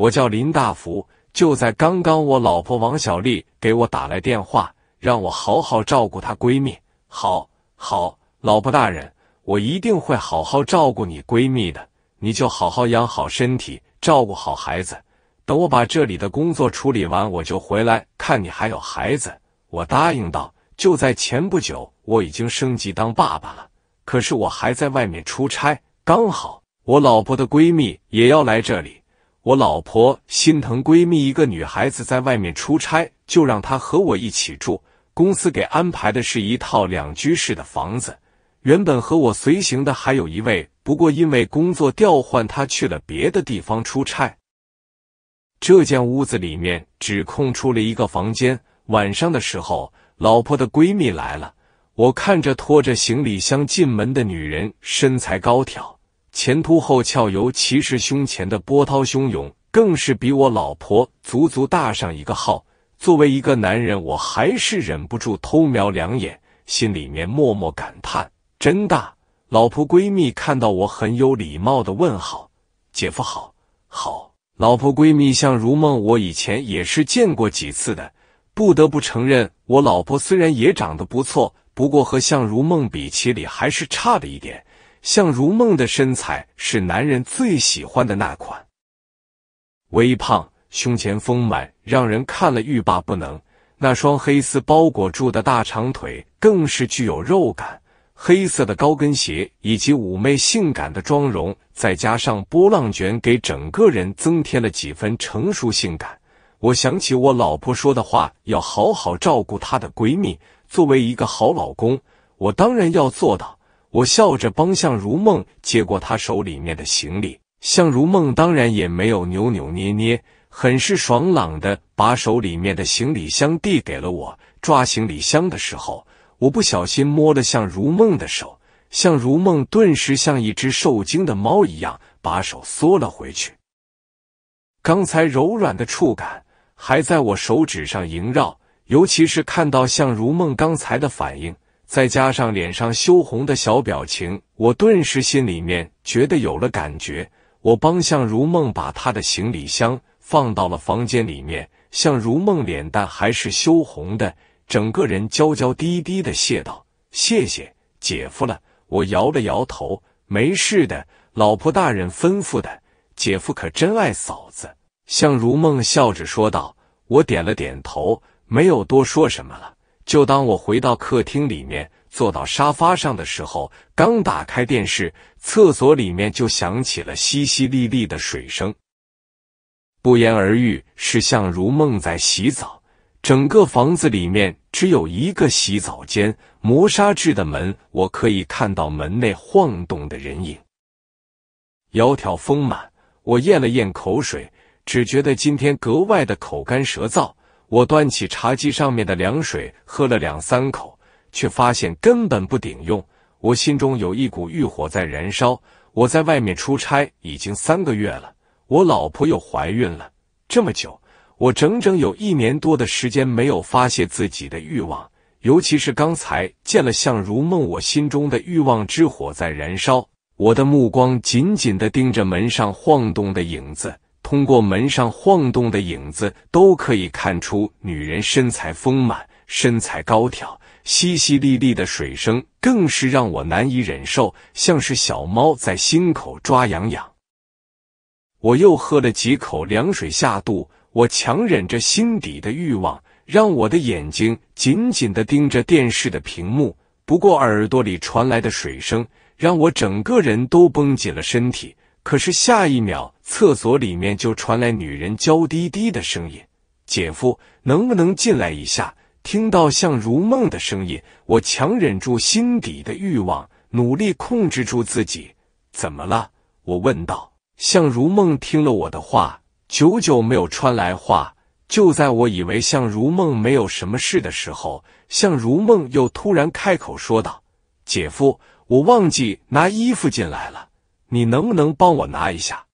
我叫林大福，就在刚刚，我老婆王小丽给我打来电话，让我好好照顾她闺蜜。好好，老婆大人，我一定会好好照顾你闺蜜的。你就好好养好身体，照顾好孩子。等我把这里的工作处理完，我就回来看你还有孩子。我答应道。就在前不久，我已经升级当爸爸了，可是我还在外面出差。刚好，我老婆的闺蜜也要来这里。我老婆心疼闺蜜，一个女孩子在外面出差，就让她和我一起住。公司给安排的是一套两居室的房子。原本和我随行的还有一位，不过因为工作调换，她去了别的地方出差。这间屋子里面只空出了一个房间。晚上的时候，老婆的闺蜜来了。我看着拖着行李箱进门的女人，身材高挑。前凸后翘，尤其是胸前的波涛汹涌，更是比我老婆足足大上一个号。作为一个男人，我还是忍不住偷瞄两眼，心里面默默感叹：真大！老婆闺蜜看到我，很有礼貌的问好：“姐夫好，好。”老婆闺蜜像如梦，我以前也是见过几次的，不得不承认，我老婆虽然也长得不错，不过和像如梦比起里还是差了一点。像如梦的身材是男人最喜欢的那款，微胖，胸前丰满，让人看了欲罢不能。那双黑丝包裹住的大长腿更是具有肉感，黑色的高跟鞋以及妩媚性感的妆容，再加上波浪卷，给整个人增添了几分成熟性感。我想起我老婆说的话，要好好照顾她的闺蜜。作为一个好老公，我当然要做到。我笑着帮向如梦接过他手里面的行李，向如梦当然也没有扭扭捏捏，很是爽朗的把手里面的行李箱递给了我。抓行李箱的时候，我不小心摸了向如梦的手，向如梦顿时像一只受惊的猫一样，把手缩了回去。刚才柔软的触感还在我手指上萦绕，尤其是看到向如梦刚才的反应。再加上脸上羞红的小表情，我顿时心里面觉得有了感觉。我帮向如梦把她的行李箱放到了房间里面，向如梦脸蛋还是羞红的，整个人娇娇滴滴的谢道：“谢谢姐夫了。”我摇了摇头：“没事的，老婆大人吩咐的，姐夫可真爱嫂子。”向如梦笑着说道，我点了点头，没有多说什么了。就当我回到客厅里面，坐到沙发上的时候，刚打开电视，厕所里面就响起了淅淅沥沥的水声。不言而喻，是像如梦在洗澡。整个房子里面只有一个洗澡间，磨砂质的门，我可以看到门内晃动的人影，窈窕丰满。我咽了咽口水，只觉得今天格外的口干舌燥。我端起茶几上面的凉水喝了两三口，却发现根本不顶用。我心中有一股欲火在燃烧。我在外面出差已经三个月了，我老婆又怀孕了这么久，我整整有一年多的时间没有发泄自己的欲望。尤其是刚才见了相如梦，我心中的欲望之火在燃烧。我的目光紧紧地盯着门上晃动的影子。通过门上晃动的影子都可以看出，女人身材丰满，身材高挑。淅淅沥沥的水声更是让我难以忍受，像是小猫在心口抓痒痒。我又喝了几口凉水下肚，我强忍着心底的欲望，让我的眼睛紧紧的盯着电视的屏幕。不过耳朵里传来的水声，让我整个人都绷紧了身体。可是下一秒。厕所里面就传来女人娇滴滴的声音：“姐夫，能不能进来一下？”听到像如梦的声音，我强忍住心底的欲望，努力控制住自己。“怎么了？”我问道。向如梦听了我的话，久久没有传来话。就在我以为向如梦没有什么事的时候，向如梦又突然开口说道：“姐夫，我忘记拿衣服进来了，你能不能帮我拿一下？”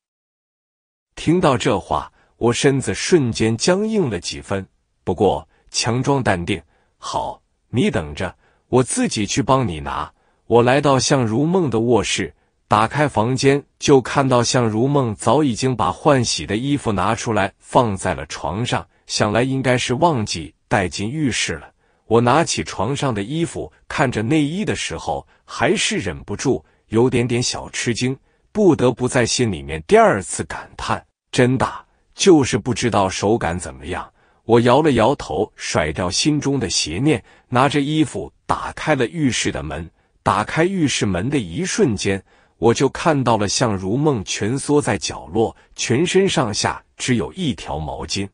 听到这话，我身子瞬间僵硬了几分，不过强装淡定。好，你等着，我自己去帮你拿。我来到向如梦的卧室，打开房间就看到向如梦早已经把换洗的衣服拿出来放在了床上，想来应该是忘记带进浴室了。我拿起床上的衣服，看着内衣的时候，还是忍不住有点点小吃惊，不得不在心里面第二次感叹。真大，就是不知道手感怎么样。我摇了摇头，甩掉心中的邪念，拿着衣服打开了浴室的门。打开浴室门的一瞬间，我就看到了向如梦蜷缩在角落，全身上下只有一条毛巾。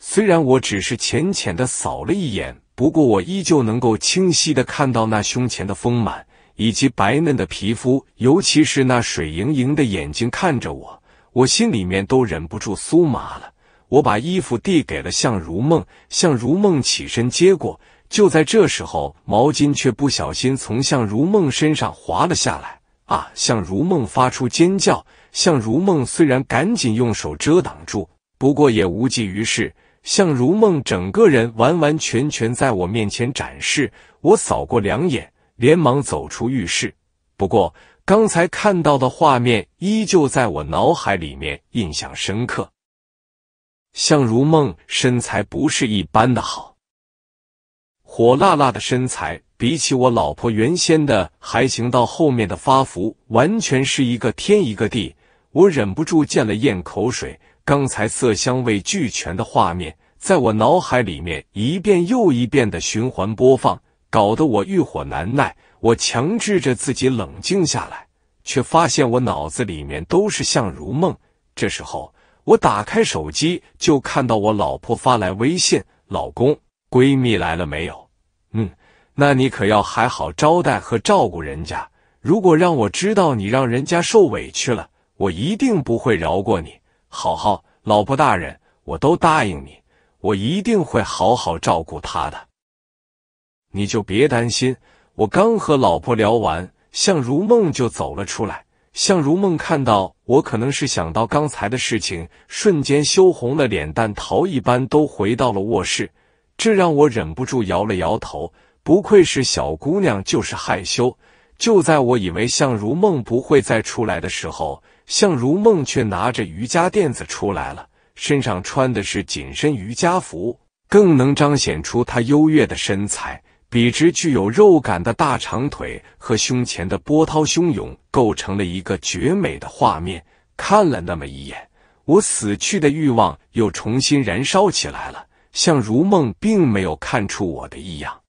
虽然我只是浅浅的扫了一眼，不过我依旧能够清晰的看到那胸前的丰满以及白嫩的皮肤，尤其是那水盈盈的眼睛看着我。我心里面都忍不住酥麻了，我把衣服递给了向如梦，向如梦起身接过。就在这时候，毛巾却不小心从向如梦身上滑了下来，啊！向如梦发出尖叫。向如梦虽然赶紧用手遮挡住，不过也无济于事。向如梦整个人完完全全在我面前展示，我扫过两眼，连忙走出浴室。不过。刚才看到的画面依旧在我脑海里面印象深刻。向如梦身材不是一般的好，火辣辣的身材，比起我老婆原先的还行，到后面的发福完全是一个天一个地，我忍不住咽了咽口水。刚才色香味俱全的画面在我脑海里面一遍又一遍的循环播放，搞得我欲火难耐。我强制着自己冷静下来，却发现我脑子里面都是像如梦。这时候，我打开手机，就看到我老婆发来微信：“老公，闺蜜来了没有？嗯，那你可要还好招待和照顾人家。如果让我知道你让人家受委屈了，我一定不会饶过你。好好，老婆大人，我都答应你，我一定会好好照顾她的。你就别担心。”我刚和老婆聊完，向如梦就走了出来。向如梦看到我，可能是想到刚才的事情，瞬间羞红了脸蛋，逃一般都回到了卧室。这让我忍不住摇了摇头，不愧是小姑娘，就是害羞。就在我以为向如梦不会再出来的时候，向如梦却拿着瑜伽垫子出来了，身上穿的是紧身瑜伽服，更能彰显出她优越的身材。笔直、具有肉感的大长腿和胸前的波涛汹涌构成了一个绝美的画面。看了那么一眼，我死去的欲望又重新燃烧起来了。像如梦，并没有看出我的异样，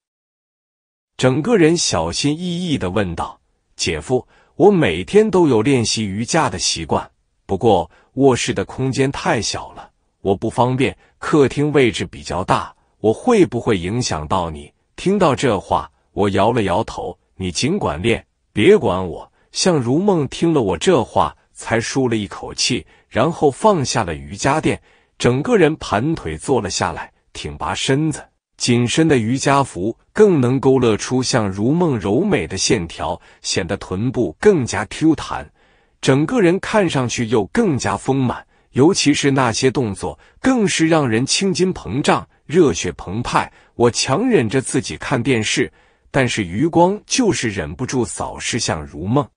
整个人小心翼翼的问道：“姐夫，我每天都有练习瑜伽的习惯，不过卧室的空间太小了，我不方便。客厅位置比较大，我会不会影响到你？”听到这话，我摇了摇头。你尽管练，别管我。向如梦听了我这话，才舒了一口气，然后放下了瑜伽垫，整个人盘腿坐了下来，挺拔身子，紧身的瑜伽服更能勾勒出像如梦柔美的线条，显得臀部更加 Q 弹，整个人看上去又更加丰满。尤其是那些动作，更是让人青筋膨胀，热血澎湃。我强忍着自己看电视，但是余光就是忍不住扫视向如梦。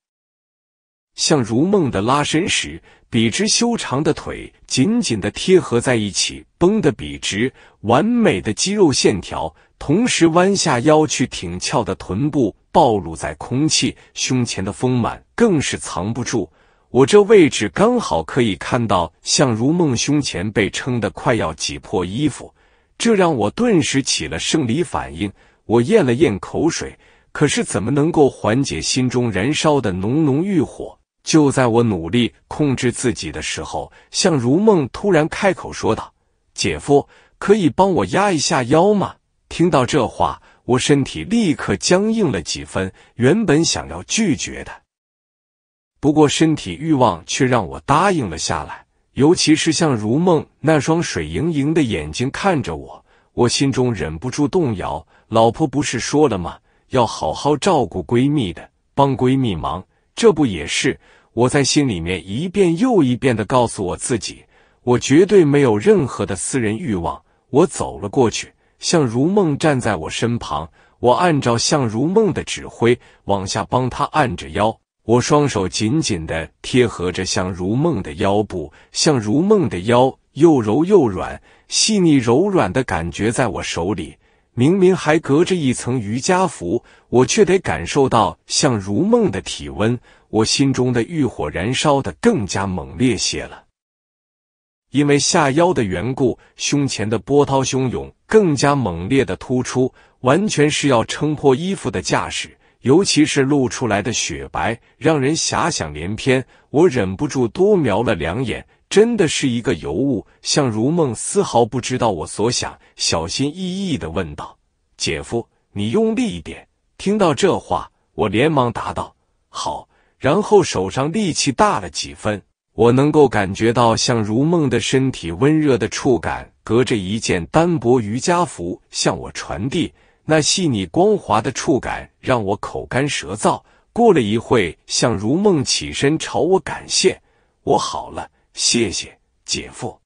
向如梦的拉伸时，笔直修长的腿紧紧的贴合在一起，绷得笔直，完美的肌肉线条。同时弯下腰去，挺翘的臀部暴露在空气，胸前的丰满更是藏不住。我这位置刚好可以看到向如梦胸前被撑得快要挤破衣服。这让我顿时起了生理反应，我咽了咽口水，可是怎么能够缓解心中燃烧的浓浓欲火？就在我努力控制自己的时候，向如梦突然开口说道：“姐夫，可以帮我压一下腰吗？”听到这话，我身体立刻僵硬了几分，原本想要拒绝的，不过身体欲望却让我答应了下来。尤其是像如梦那双水盈盈的眼睛看着我，我心中忍不住动摇。老婆不是说了吗？要好好照顾闺蜜的，帮闺蜜忙，这不也是？我在心里面一遍又一遍的告诉我自己，我绝对没有任何的私人欲望。我走了过去，向如梦站在我身旁，我按照向如梦的指挥往下帮她按着腰。我双手紧紧的贴合着，像如梦的腰部，像如梦的腰又柔又软，细腻柔软的感觉在我手里，明明还隔着一层瑜伽服，我却得感受到像如梦的体温。我心中的欲火燃烧的更加猛烈些了，因为下腰的缘故，胸前的波涛汹涌更加猛烈的突出，完全是要撑破衣服的架势。尤其是露出来的雪白，让人遐想连篇。我忍不住多瞄了两眼，真的是一个尤物。像如梦丝毫不知道我所想，小心翼翼地问道：“姐夫，你用力一点。”听到这话，我连忙答道：“好。”然后手上力气大了几分。我能够感觉到像如梦的身体温热的触感，隔着一件单薄瑜伽服向我传递。那细腻光滑的触感让我口干舌燥。过了一会，向如梦起身朝我感谢：“我好了，谢谢姐夫。”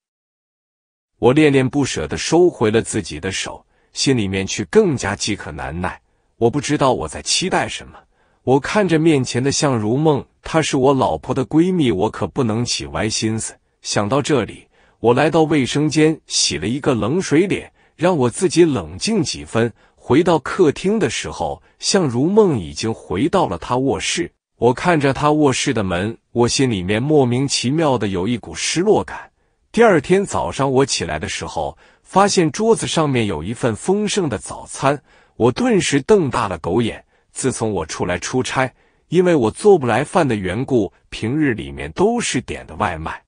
我恋恋不舍的收回了自己的手，心里面却更加饥渴难耐。我不知道我在期待什么。我看着面前的向如梦，她是我老婆的闺蜜，我可不能起歪心思。想到这里，我来到卫生间洗了一个冷水脸，让我自己冷静几分。回到客厅的时候，向如梦已经回到了他卧室。我看着他卧室的门，我心里面莫名其妙的有一股失落感。第二天早上我起来的时候，发现桌子上面有一份丰盛的早餐，我顿时瞪大了狗眼。自从我出来出差，因为我做不来饭的缘故，平日里面都是点的外卖。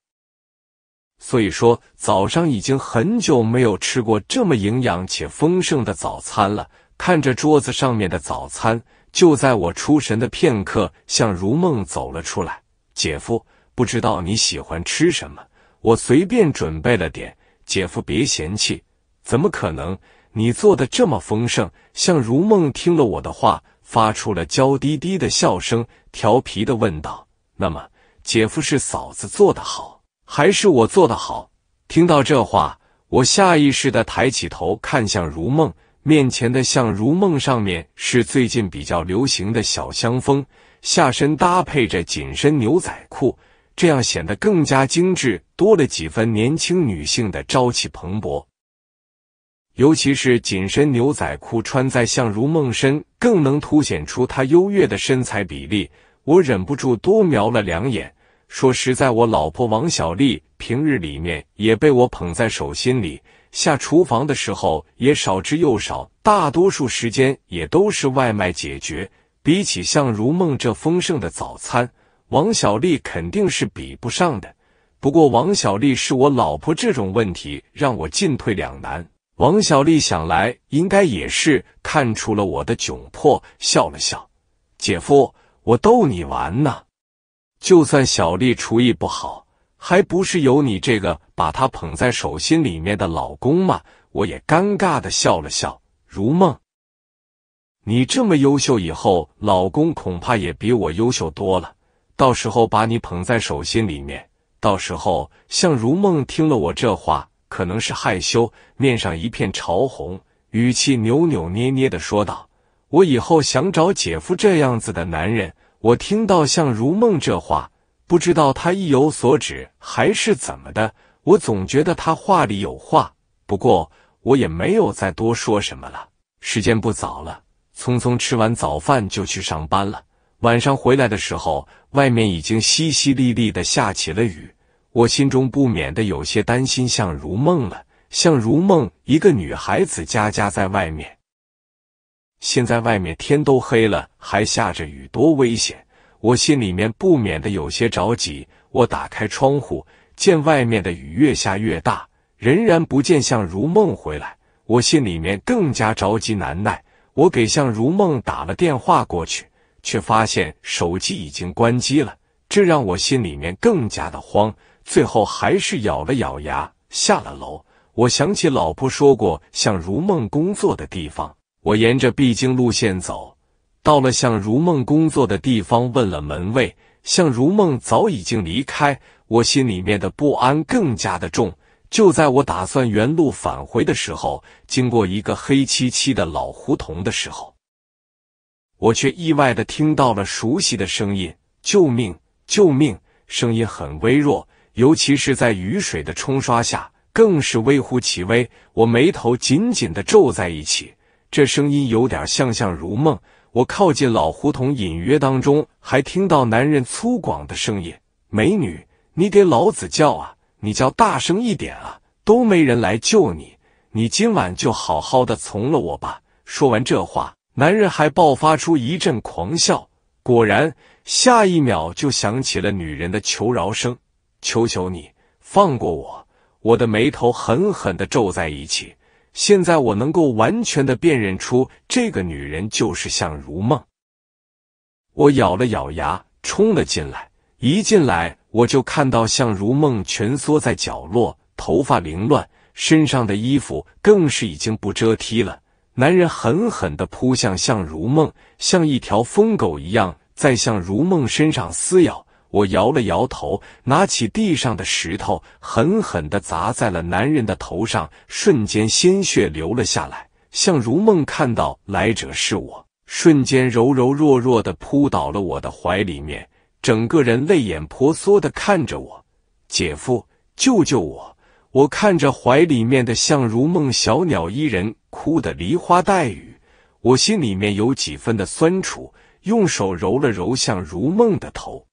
所以说，早上已经很久没有吃过这么营养且丰盛的早餐了。看着桌子上面的早餐，就在我出神的片刻，向如梦走了出来。姐夫，不知道你喜欢吃什么，我随便准备了点。姐夫别嫌弃，怎么可能？你做的这么丰盛。向如梦听了我的话，发出了娇滴滴的笑声，调皮的问道：“那么，姐夫是嫂子做的好？”还是我做的好。听到这话，我下意识的抬起头看向如梦面前的向如梦。上面是最近比较流行的小香风，下身搭配着紧身牛仔裤，这样显得更加精致，多了几分年轻女性的朝气蓬勃。尤其是紧身牛仔裤穿在向如梦身，更能凸显出她优越的身材比例。我忍不住多瞄了两眼。说实在，我老婆王小丽平日里面也被我捧在手心里，下厨房的时候也少之又少，大多数时间也都是外卖解决。比起像如梦这丰盛的早餐，王小丽肯定是比不上的。不过王小丽是我老婆，这种问题让我进退两难。王小丽想来应该也是看出了我的窘迫，笑了笑：“姐夫，我逗你玩呢。”就算小丽厨艺不好，还不是有你这个把她捧在手心里面的老公吗？我也尴尬的笑了笑。如梦，你这么优秀，以后老公恐怕也比我优秀多了。到时候把你捧在手心里面。到时候，像如梦听了我这话，可能是害羞，面上一片潮红，语气扭扭捏捏的说道：“我以后想找姐夫这样子的男人。”我听到像如梦这话，不知道他意有所指还是怎么的，我总觉得他话里有话。不过我也没有再多说什么了。时间不早了，匆匆吃完早饭就去上班了。晚上回来的时候，外面已经淅淅沥沥的下起了雨，我心中不免的有些担心像如梦了。像如梦一个女孩子家家在外面。现在外面天都黑了，还下着雨，多危险！我心里面不免的有些着急。我打开窗户，见外面的雨越下越大，仍然不见向如梦回来，我心里面更加着急难耐。我给向如梦打了电话过去，却发现手机已经关机了，这让我心里面更加的慌。最后还是咬了咬牙，下了楼。我想起老婆说过向如梦工作的地方。我沿着必经路线走，到了向如梦工作的地方，问了门卫，向如梦早已经离开，我心里面的不安更加的重。就在我打算原路返回的时候，经过一个黑漆漆的老胡同的时候，我却意外的听到了熟悉的声音：“救命！救命！”声音很微弱，尤其是在雨水的冲刷下，更是微乎其微。我眉头紧紧的皱在一起。这声音有点像像如梦。我靠近老胡同，隐约当中还听到男人粗犷的声音：“美女，你给老子叫啊！你叫大声一点啊！都没人来救你，你今晚就好好的从了我吧。”说完这话，男人还爆发出一阵狂笑。果然，下一秒就响起了女人的求饶声：“求求你，放过我！”我的眉头狠狠的皱在一起。现在我能够完全的辨认出这个女人就是向如梦。我咬了咬牙，冲了进来。一进来，我就看到向如梦蜷缩在角落，头发凌乱，身上的衣服更是已经不遮踢了。男人狠狠的扑向向如梦，像一条疯狗一样在向如梦身上撕咬。我摇了摇头，拿起地上的石头，狠狠的砸在了男人的头上，瞬间鲜血流了下来。向如梦看到来者是我，瞬间柔柔弱弱的扑倒了我的怀里面，整个人泪眼婆娑的看着我：“姐夫，救救我！”我看着怀里面的向如梦，小鸟依人，哭得梨花带雨，我心里面有几分的酸楚，用手揉了揉向如梦的头。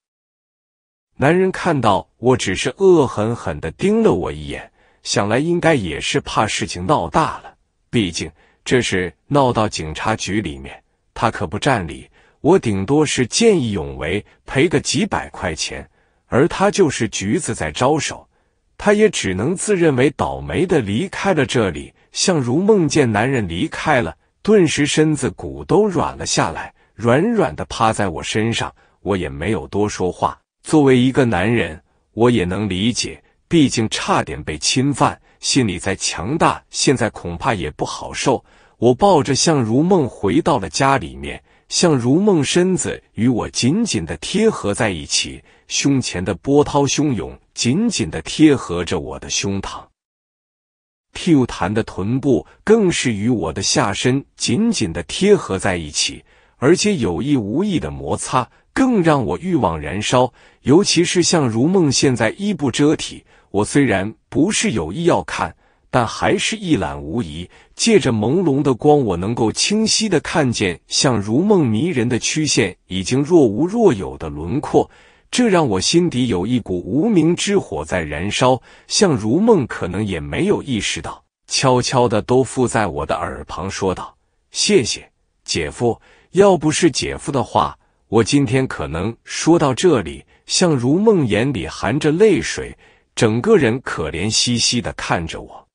男人看到我只是恶狠狠的盯了我一眼，想来应该也是怕事情闹大了，毕竟这事闹到警察局里面，他可不占理。我顶多是见义勇为，赔个几百块钱，而他就是橘子在招手，他也只能自认为倒霉的离开了这里。像如梦见男人离开了，顿时身子骨都软了下来，软软的趴在我身上，我也没有多说话。作为一个男人，我也能理解，毕竟差点被侵犯，心里再强大，现在恐怕也不好受。我抱着向如梦回到了家里面，向如梦身子与我紧紧的贴合在一起，胸前的波涛汹涌紧紧的贴合着我的胸膛，Q 弹的臀部更是与我的下身紧紧的贴合在一起，而且有意无意的摩擦。更让我欲望燃烧，尤其是像如梦现在衣不遮体。我虽然不是有意要看，但还是一览无遗。借着朦胧的光，我能够清晰的看见像如梦迷人的曲线，已经若无若有的轮廓。这让我心底有一股无名之火在燃烧。像如梦可能也没有意识到，悄悄的都附在我的耳旁说道：“谢谢姐夫，要不是姐夫的话。”我今天可能说到这里，像如梦眼里含着泪水，整个人可怜兮兮的看着我。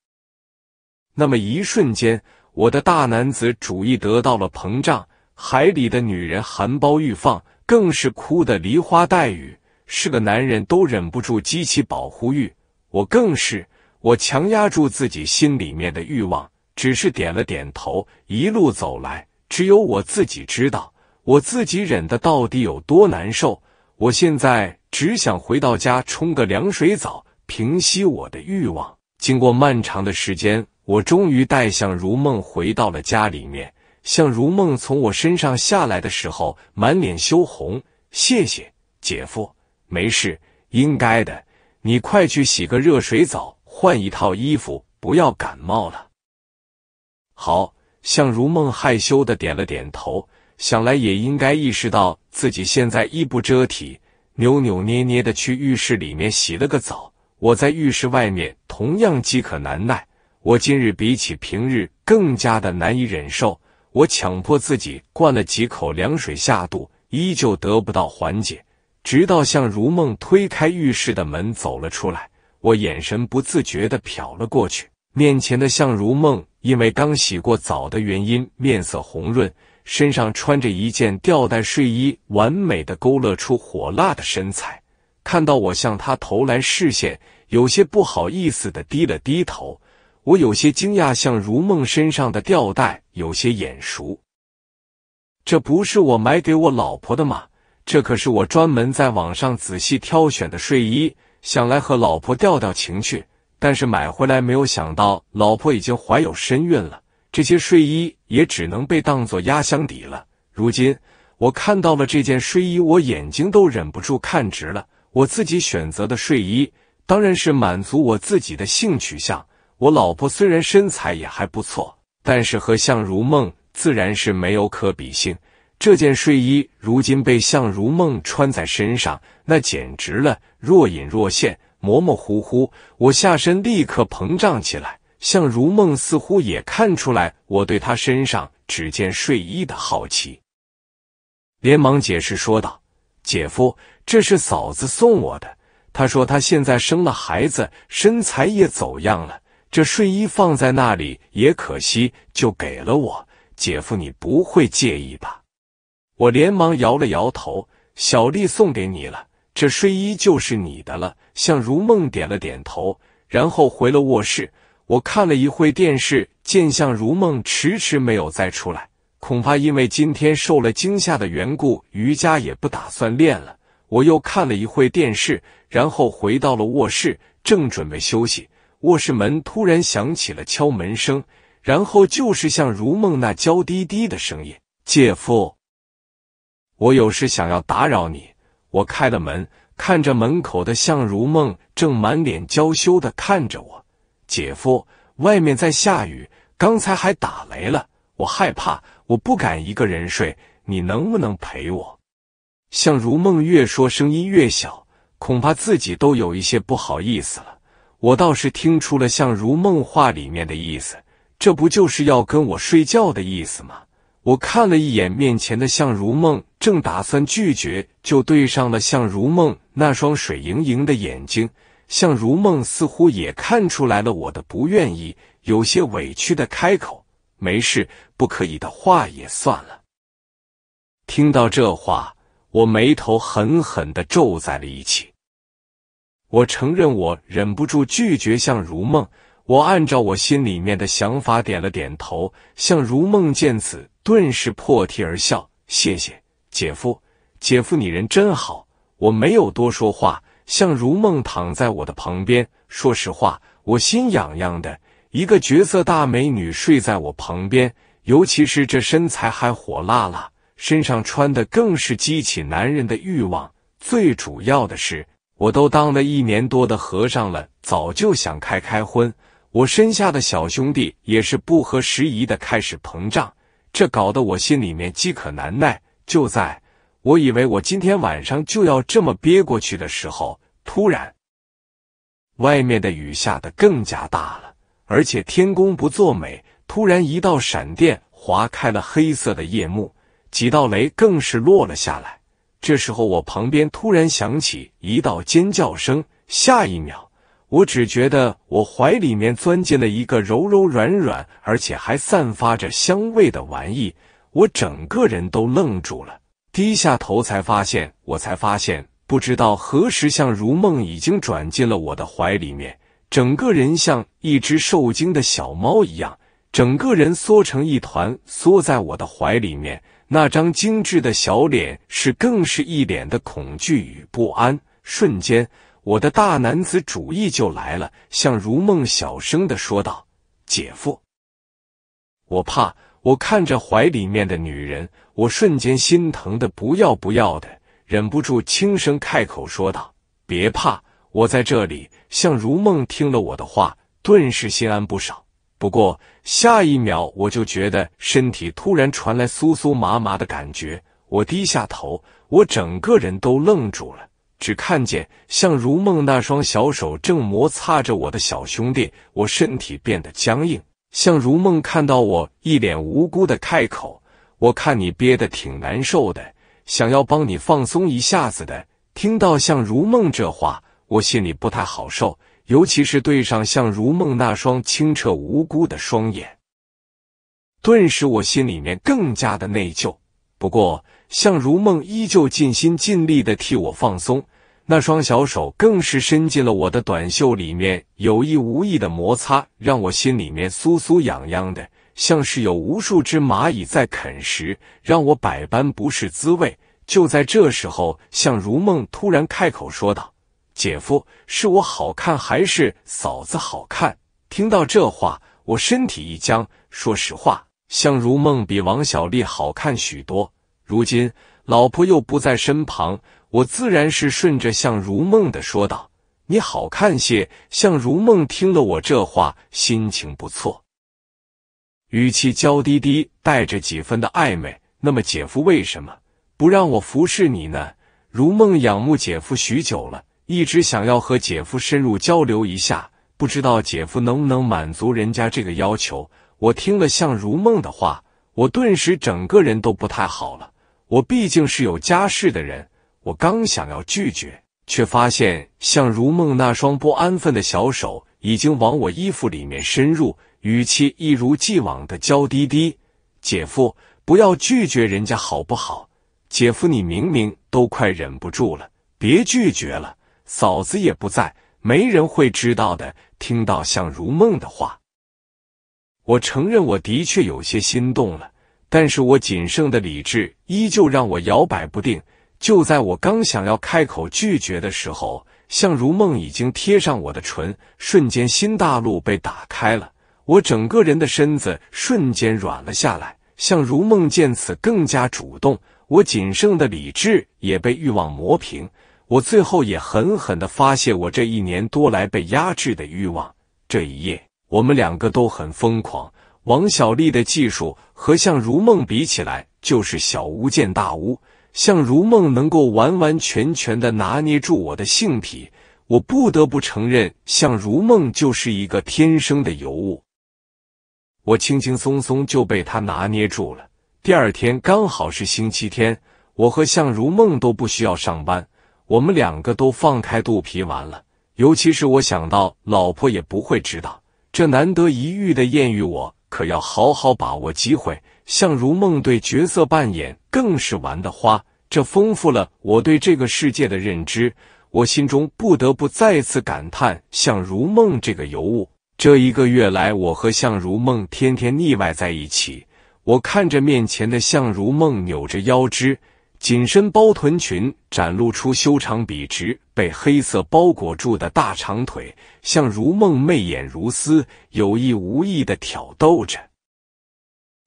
那么一瞬间，我的大男子主义得到了膨胀，海里的女人含苞欲放，更是哭的梨花带雨，是个男人都忍不住激起保护欲，我更是，我强压住自己心里面的欲望，只是点了点头。一路走来，只有我自己知道。我自己忍的到底有多难受？我现在只想回到家冲个凉水澡，平息我的欲望。经过漫长的时间，我终于带向如梦回到了家里面。向如梦从我身上下来的时候，满脸羞红。谢谢姐夫，没事，应该的。你快去洗个热水澡，换一套衣服，不要感冒了。好，向如梦害羞的点了点头。想来也应该意识到自己现在衣不遮体，扭扭捏捏的去浴室里面洗了个澡。我在浴室外面同样饥渴难耐，我今日比起平日更加的难以忍受。我强迫自己灌了几口凉水下肚，依旧得不到缓解。直到向如梦推开浴室的门走了出来，我眼神不自觉的瞟了过去。面前的向如梦因为刚洗过澡的原因，面色红润。身上穿着一件吊带睡衣，完美的勾勒出火辣的身材。看到我向他投来视线，有些不好意思的低了低头。我有些惊讶，像如梦身上的吊带有些眼熟，这不是我买给我老婆的吗？这可是我专门在网上仔细挑选的睡衣，想来和老婆调调情趣，但是买回来没有想到老婆已经怀有身孕了。这些睡衣也只能被当做压箱底了。如今我看到了这件睡衣，我眼睛都忍不住看直了。我自己选择的睡衣，当然是满足我自己的性取向。我老婆虽然身材也还不错，但是和相如梦自然是没有可比性。这件睡衣如今被相如梦穿在身上，那简直了，若隐若现，模模糊糊。我下身立刻膨胀起来。向如梦似乎也看出来我对她身上只见睡衣的好奇，连忙解释说道：“姐夫，这是嫂子送我的。她说她现在生了孩子，身材也走样了，这睡衣放在那里也可惜，就给了我。姐夫，你不会介意吧？”我连忙摇了摇头：“小丽送给你了，这睡衣就是你的了。”向如梦点了点头，然后回了卧室。我看了一会电视，见相如梦迟迟没有再出来，恐怕因为今天受了惊吓的缘故，瑜伽也不打算练了。我又看了一会电视，然后回到了卧室，正准备休息，卧室门突然响起了敲门声，然后就是像如梦那娇滴滴的声音：“姐夫，我有事想要打扰你。”我开了门，看着门口的相如梦，正满脸娇羞的看着我。姐夫，外面在下雨，刚才还打雷了，我害怕，我不敢一个人睡，你能不能陪我？向如梦越说声音越小，恐怕自己都有一些不好意思了。我倒是听出了向如梦话里面的意思，这不就是要跟我睡觉的意思吗？我看了一眼面前的向如梦，正打算拒绝，就对上了向如梦那双水盈盈的眼睛。向如梦似乎也看出来了我的不愿意，有些委屈的开口：“没事，不可以的话也算了。”听到这话，我眉头狠狠的皱在了一起。我承认，我忍不住拒绝向如梦。我按照我心里面的想法点了点头。向如梦见此，顿时破涕而笑：“谢谢姐夫，姐夫你人真好。”我没有多说话。像如梦躺在我的旁边，说实话，我心痒痒的。一个绝色大美女睡在我旁边，尤其是这身材还火辣辣，身上穿的更是激起男人的欲望。最主要的是，我都当了一年多的和尚了，早就想开开荤。我身下的小兄弟也是不合时宜的开始膨胀，这搞得我心里面饥渴难耐。就在。我以为我今天晚上就要这么憋过去的时候，突然，外面的雨下得更加大了，而且天公不作美，突然一道闪电划开了黑色的夜幕，几道雷更是落了下来。这时候，我旁边突然响起一道尖叫声，下一秒，我只觉得我怀里面钻进了一个柔柔软软，而且还散发着香味的玩意，我整个人都愣住了。低下头才发现，我才发现不知道何时，像如梦已经转进了我的怀里面，整个人像一只受惊的小猫一样，整个人缩成一团，缩在我的怀里面。那张精致的小脸是更是一脸的恐惧与不安。瞬间，我的大男子主义就来了，向如梦小声的说道：“姐夫，我怕。”我看着怀里面的女人，我瞬间心疼的不要不要的，忍不住轻声开口说道：“别怕，我在这里。”向如梦听了我的话，顿时心安不少。不过下一秒，我就觉得身体突然传来酥酥麻麻的感觉。我低下头，我整个人都愣住了，只看见向如梦那双小手正摩擦着我的小兄弟。我身体变得僵硬。向如梦看到我一脸无辜的开口，我看你憋得挺难受的，想要帮你放松一下子的。听到向如梦这话，我心里不太好受，尤其是对上向如梦那双清澈无辜的双眼，顿时我心里面更加的内疚。不过向如梦依旧尽心尽力的替我放松。那双小手更是伸进了我的短袖里面，有意无意的摩擦，让我心里面酥酥痒痒的，像是有无数只蚂蚁在啃食，让我百般不是滋味。就在这时候，向如梦突然开口说道：“姐夫，是我好看还是嫂子好看？”听到这话，我身体一僵。说实话，向如梦比王小丽好看许多。如今老婆又不在身旁。我自然是顺着向如梦的说道：“你好看些。”向如梦听了我这话，心情不错，语气娇滴滴，带着几分的暧昧。那么姐夫为什么不让我服侍你呢？如梦仰慕姐夫许久了，一直想要和姐夫深入交流一下，不知道姐夫能不能满足人家这个要求。我听了向如梦的话，我顿时整个人都不太好了。我毕竟是有家室的人。我刚想要拒绝，却发现像如梦那双不安分的小手已经往我衣服里面深入，语气一如既往的娇滴滴：“姐夫，不要拒绝人家好不好？姐夫，你明明都快忍不住了，别拒绝了。嫂子也不在，没人会知道的。”听到像如梦的话，我承认我的确有些心动了，但是我仅剩的理智依旧让我摇摆不定。就在我刚想要开口拒绝的时候，向如梦已经贴上我的唇，瞬间新大陆被打开了，我整个人的身子瞬间软了下来。向如梦见此更加主动，我仅剩的理智也被欲望磨平，我最后也狠狠的发泄我这一年多来被压制的欲望。这一夜，我们两个都很疯狂。王小丽的技术和向如梦比起来，就是小巫见大巫。像如梦能够完完全全的拿捏住我的性癖，我不得不承认，像如梦就是一个天生的尤物。我轻轻松松就被他拿捏住了。第二天刚好是星期天，我和向如梦都不需要上班，我们两个都放开肚皮玩了。尤其是我想到老婆也不会知道这难得一遇的艳遇，我可要好好把握机会。向如梦对角色扮演。更是玩的花，这丰富了我对这个世界的认知。我心中不得不再次感叹：，像如梦这个尤物。这一个月来，我和相如梦天天腻歪在一起。我看着面前的相如梦，扭着腰肢，紧身包臀裙展露出修长笔直、被黑色包裹住的大长腿。相如梦媚眼如丝，有意无意的挑逗着。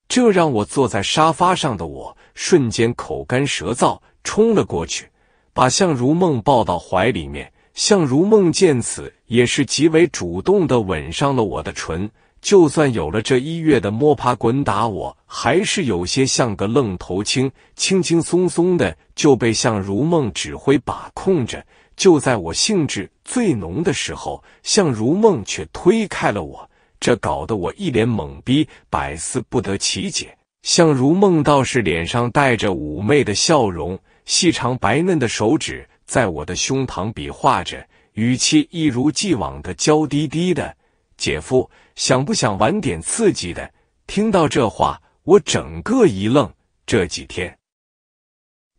这让我坐在沙发上的我瞬间口干舌燥，冲了过去，把向如梦抱到怀里面。向如梦见此也是极为主动的吻上了我的唇。就算有了这一月的摸爬滚打，我还是有些像个愣头青，轻轻松松的就被向如梦指挥把控着。就在我兴致最浓的时候，向如梦却推开了我。这搞得我一脸懵逼，百思不得其解。相如梦倒是脸上带着妩媚的笑容，细长白嫩的手指在我的胸膛比划着，语气一如既往的娇滴滴的：“姐夫，想不想玩点刺激的？”听到这话，我整个一愣。这几天，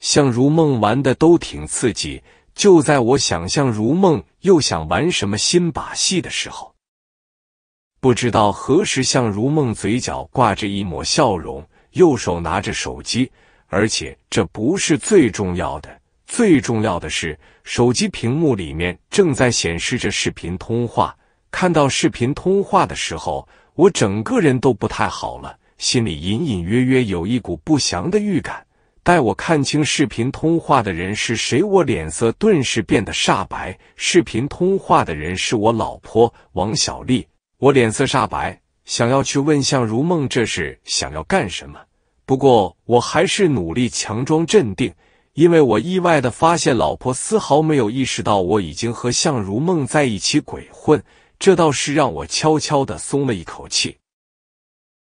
相如梦玩的都挺刺激。就在我想相如梦又想玩什么新把戏的时候。不知道何时，向如梦嘴角挂着一抹笑容，右手拿着手机。而且这不是最重要的，最重要的是手机屏幕里面正在显示着视频通话。看到视频通话的时候，我整个人都不太好了，心里隐隐约约有一股不祥的预感。待我看清视频通话的人是谁，我脸色顿时变得煞白。视频通话的人是我老婆王小丽。我脸色煞白，想要去问向如梦这是想要干什么，不过我还是努力强装镇定，因为我意外的发现老婆丝毫没有意识到我已经和向如梦在一起鬼混，这倒是让我悄悄的松了一口气。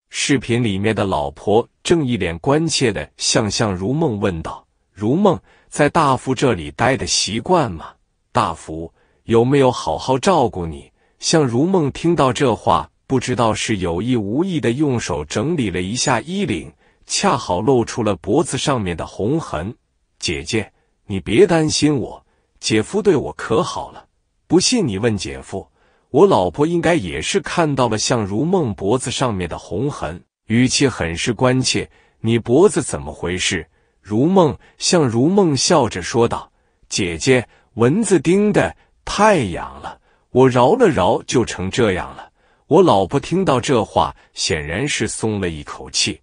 视频里面的老婆正一脸关切的向向如梦问道：“如梦，在大福这里待的习惯吗？大福有没有好好照顾你？”向如梦听到这话，不知道是有意无意的，用手整理了一下衣领，恰好露出了脖子上面的红痕。姐姐，你别担心我，姐夫对我可好了，不信你问姐夫。我老婆应该也是看到了向如梦脖子上面的红痕，语气很是关切：“你脖子怎么回事？”如梦向如梦笑着说道：“姐姐，蚊子叮的，太痒了。”我饶了饶，就成这样了。我老婆听到这话，显然是松了一口气，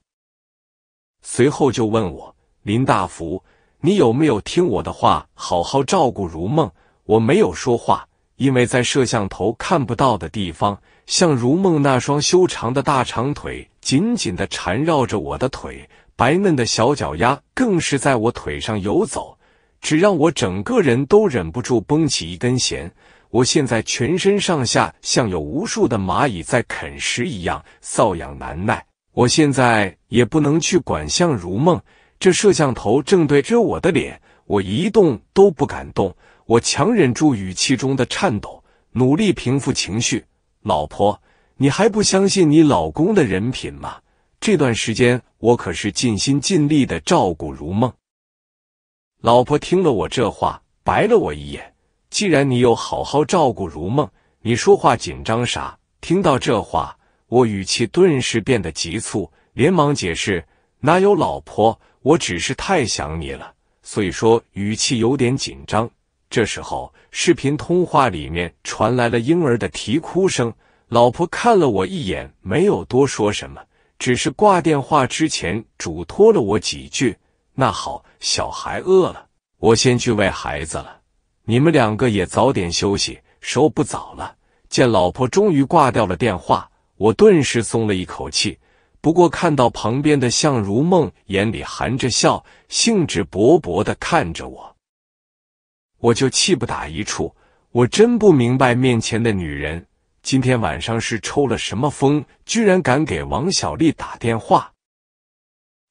随后就问我：“林大福，你有没有听我的话，好好照顾如梦？”我没有说话，因为在摄像头看不到的地方，像如梦那双修长的大长腿紧紧的缠绕着我的腿，白嫩的小脚丫更是在我腿上游走，只让我整个人都忍不住绷起一根弦。我现在全身上下像有无数的蚂蚁在啃食一样，瘙痒难耐。我现在也不能去管，像如梦，这摄像头正对着我的脸，我一动都不敢动。我强忍住语气中的颤抖，努力平复情绪。老婆，你还不相信你老公的人品吗？这段时间我可是尽心尽力的照顾如梦。老婆听了我这话，白了我一眼。既然你有好好照顾如梦，你说话紧张啥？听到这话，我语气顿时变得急促，连忙解释：“哪有老婆，我只是太想你了，所以说语气有点紧张。”这时候，视频通话里面传来了婴儿的啼哭声。老婆看了我一眼，没有多说什么，只是挂电话之前嘱托了我几句：“那好，小孩饿了，我先去喂孩子了。”你们两个也早点休息，时候不早了。见老婆终于挂掉了电话，我顿时松了一口气。不过看到旁边的向如梦眼里含着笑，兴致勃勃的看着我，我就气不打一处。我真不明白面前的女人今天晚上是抽了什么风，居然敢给王小丽打电话。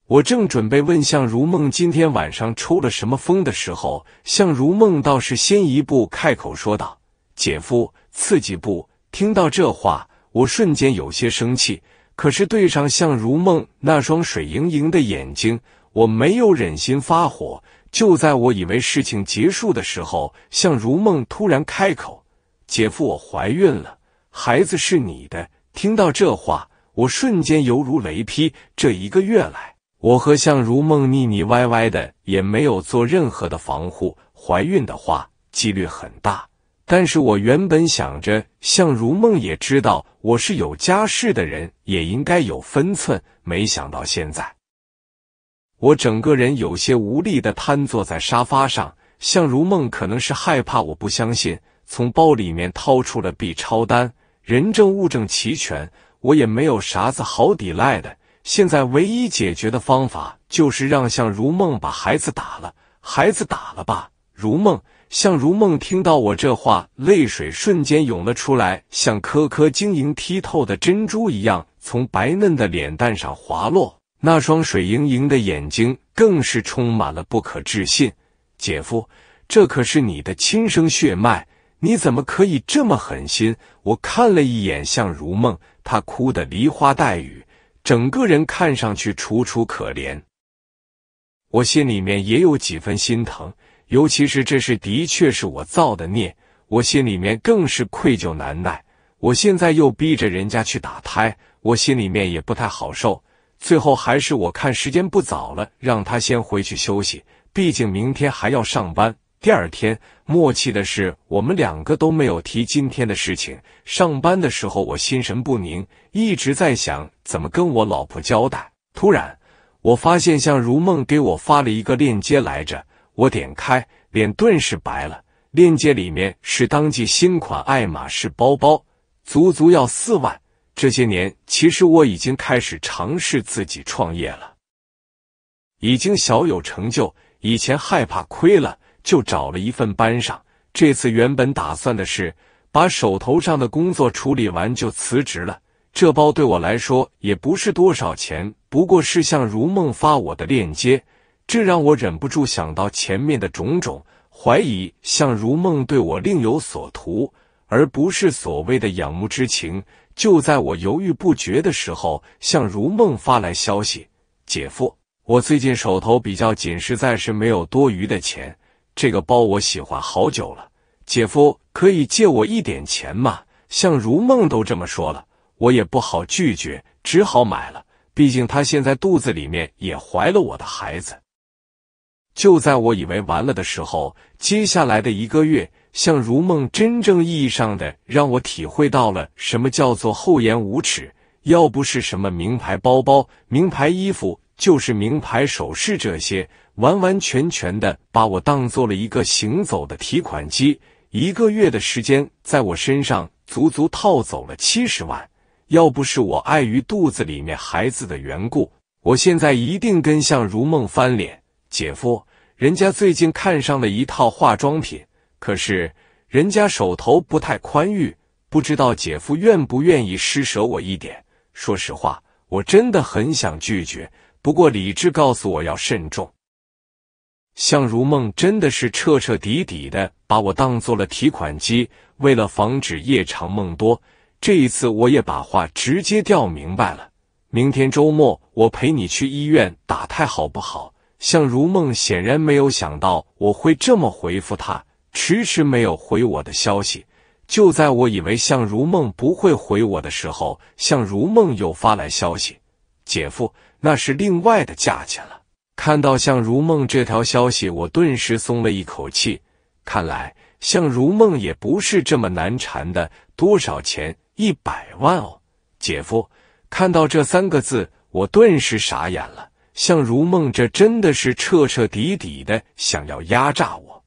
我正准备问向如梦今天晚上抽了什么风的时候，向如梦倒是先一步开口说道：“姐夫，刺激不？”听到这话，我瞬间有些生气，可是对上向如梦那双水盈盈的眼睛，我没有忍心发火。就在我以为事情结束的时候，向如梦突然开口：“姐夫，我怀孕了，孩子是你的。”听到这话，我瞬间犹如雷劈，这一个月来。我和相如梦腻腻歪歪的，也没有做任何的防护，怀孕的话几率很大。但是我原本想着，相如梦也知道我是有家室的人，也应该有分寸。没想到现在，我整个人有些无力的瘫坐在沙发上。相如梦可能是害怕我不相信，从包里面掏出了 B 超单，人证物证齐全，我也没有啥子好抵赖的。现在唯一解决的方法就是让向如梦把孩子打了，孩子打了吧。如梦，向如梦听到我这话，泪水瞬间涌了出来，像颗颗晶莹剔透的珍珠一样从白嫩的脸蛋上滑落，那双水盈盈的眼睛更是充满了不可置信。姐夫，这可是你的亲生血脉，你怎么可以这么狠心？我看了一眼向如梦，她哭得梨花带雨。整个人看上去楚楚可怜，我心里面也有几分心疼，尤其是这事的确是我造的孽，我心里面更是愧疚难耐。我现在又逼着人家去打胎，我心里面也不太好受。最后还是我看时间不早了，让他先回去休息，毕竟明天还要上班。第二天，默契的是，我们两个都没有提今天的事情。上班的时候，我心神不宁，一直在想怎么跟我老婆交代。突然，我发现向如梦给我发了一个链接来着，我点开，脸顿时白了。链接里面是当季新款爱马仕包包，足足要四万。这些年，其实我已经开始尝试自己创业了，已经小有成就。以前害怕亏了。就找了一份班上。这次原本打算的是把手头上的工作处理完就辞职了。这包对我来说也不是多少钱，不过是向如梦发我的链接，这让我忍不住想到前面的种种怀疑，向如梦对我另有所图，而不是所谓的仰慕之情。就在我犹豫不决的时候，向如梦发来消息：“姐夫，我最近手头比较紧，实在是没有多余的钱。”这个包我喜欢好久了，姐夫可以借我一点钱吗？像如梦都这么说了，我也不好拒绝，只好买了。毕竟她现在肚子里面也怀了我的孩子。就在我以为完了的时候，接下来的一个月，像如梦真正意义上的让我体会到了什么叫做厚颜无耻。要不是什么名牌包包、名牌衣服，就是名牌首饰这些。完完全全的把我当做了一个行走的提款机，一个月的时间，在我身上足足套走了七十万。要不是我碍于肚子里面孩子的缘故，我现在一定跟向如梦翻脸。姐夫，人家最近看上了一套化妆品，可是人家手头不太宽裕，不知道姐夫愿不愿意施舍我一点。说实话，我真的很想拒绝，不过理智告诉我要慎重。向如梦真的是彻彻底底的把我当做了提款机。为了防止夜长梦多，这一次我也把话直接调明白了。明天周末，我陪你去医院打胎，好不好？向如梦显然没有想到我会这么回复他，迟迟没有回我的消息。就在我以为向如梦不会回我的时候，向如梦又发来消息：“姐夫，那是另外的价钱了。”看到像如梦这条消息，我顿时松了一口气。看来像如梦也不是这么难缠的。多少钱？一百万哦，姐夫。看到这三个字，我顿时傻眼了。像如梦这真的是彻彻底底的想要压榨我。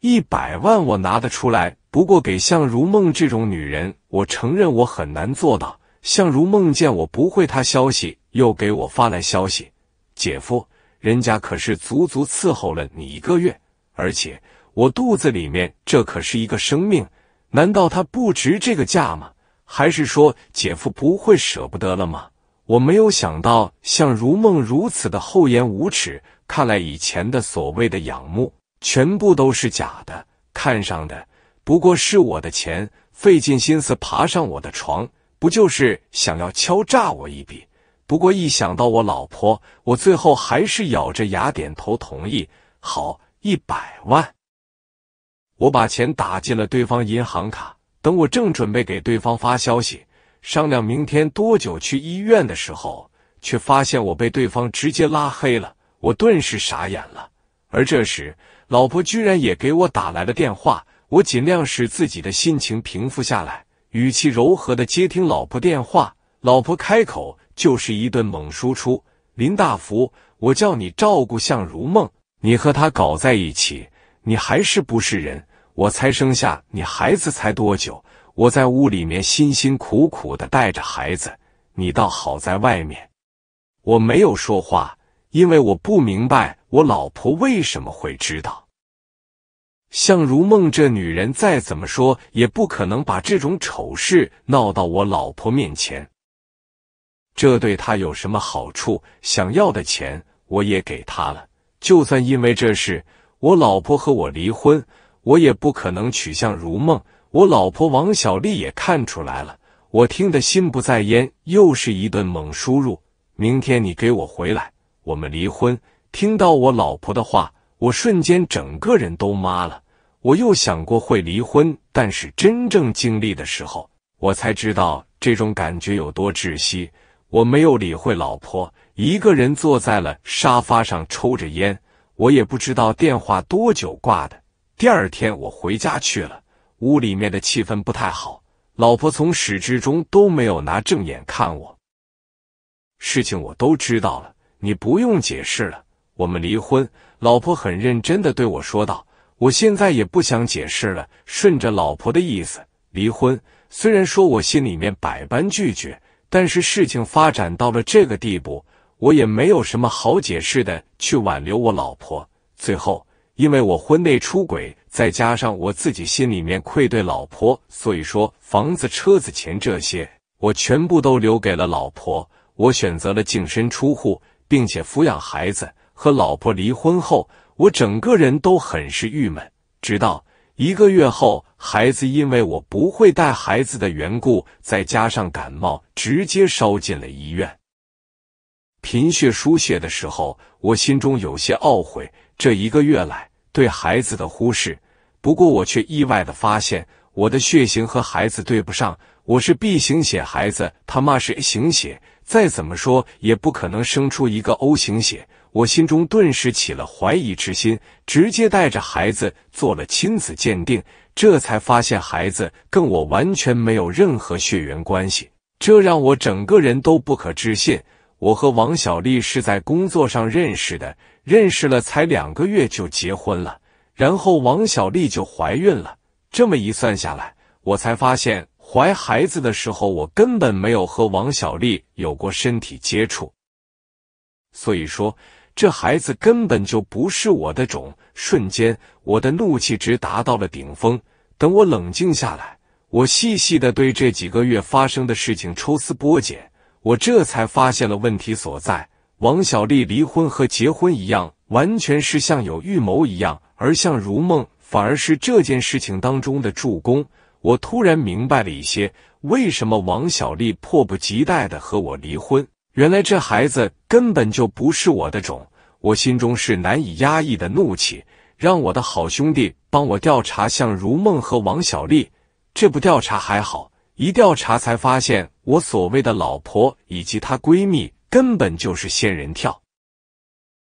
一百万我拿得出来，不过给像如梦这种女人，我承认我很难做到。像如梦见我不会她消息，又给我发来消息。姐夫，人家可是足足伺候了你一个月，而且我肚子里面这可是一个生命，难道他不值这个价吗？还是说姐夫不会舍不得了吗？我没有想到像如梦如此的厚颜无耻，看来以前的所谓的仰慕全部都是假的，看上的不过是我的钱，费尽心思爬上我的床，不就是想要敲诈我一笔？不过一想到我老婆，我最后还是咬着牙点头同意。好，一百万，我把钱打进了对方银行卡。等我正准备给对方发消息商量明天多久去医院的时候，却发现我被对方直接拉黑了。我顿时傻眼了。而这时，老婆居然也给我打来了电话。我尽量使自己的心情平复下来，语气柔和的接听老婆电话。老婆开口。就是一顿猛输出，林大福，我叫你照顾相如梦，你和他搞在一起，你还是不是人？我才生下你孩子才多久？我在屋里面辛辛苦苦的带着孩子，你倒好，在外面。我没有说话，因为我不明白我老婆为什么会知道。相如梦这女人再怎么说也不可能把这种丑事闹到我老婆面前。这对他有什么好处？想要的钱我也给他了。就算因为这事我老婆和我离婚，我也不可能娶向如梦。我老婆王小丽也看出来了。我听得心不在焉，又是一顿猛输入。明天你给我回来，我们离婚。听到我老婆的话，我瞬间整个人都麻了。我又想过会离婚，但是真正经历的时候，我才知道这种感觉有多窒息。我没有理会老婆，一个人坐在了沙发上抽着烟。我也不知道电话多久挂的。第二天我回家去了，屋里面的气氛不太好，老婆从始至终都没有拿正眼看我。事情我都知道了，你不用解释了，我们离婚。老婆很认真的对我说道：“我现在也不想解释了，顺着老婆的意思，离婚。”虽然说我心里面百般拒绝。但是事情发展到了这个地步，我也没有什么好解释的去挽留我老婆。最后，因为我婚内出轨，再加上我自己心里面愧对老婆，所以说房子、车子、钱这些，我全部都留给了老婆。我选择了净身出户，并且抚养孩子。和老婆离婚后，我整个人都很是郁闷，直到。一个月后，孩子因为我不会带孩子的缘故，再加上感冒，直接烧进了医院。贫血输血的时候，我心中有些懊悔，这一个月来对孩子的忽视。不过，我却意外的发现，我的血型和孩子对不上，我是 B 型血，孩子他妈是 A 型血，再怎么说也不可能生出一个 O 型血。我心中顿时起了怀疑之心，直接带着孩子做了亲子鉴定，这才发现孩子跟我完全没有任何血缘关系，这让我整个人都不可置信。我和王小丽是在工作上认识的，认识了才两个月就结婚了，然后王小丽就怀孕了。这么一算下来，我才发现怀孩子的时候我根本没有和王小丽有过身体接触，所以说。这孩子根本就不是我的种。瞬间，我的怒气值达到了顶峰。等我冷静下来，我细细的对这几个月发生的事情抽丝剥茧，我这才发现了问题所在。王小丽离婚和结婚一样，完全是像有预谋一样，而像如梦反而是这件事情当中的助攻。我突然明白了一些，为什么王小丽迫不及待的和我离婚。原来，这孩子根本就不是我的种。我心中是难以压抑的怒气，让我的好兄弟帮我调查向如梦和王小丽。这不调查还好，一调查才发现，我所谓的老婆以及她闺蜜根本就是仙人跳。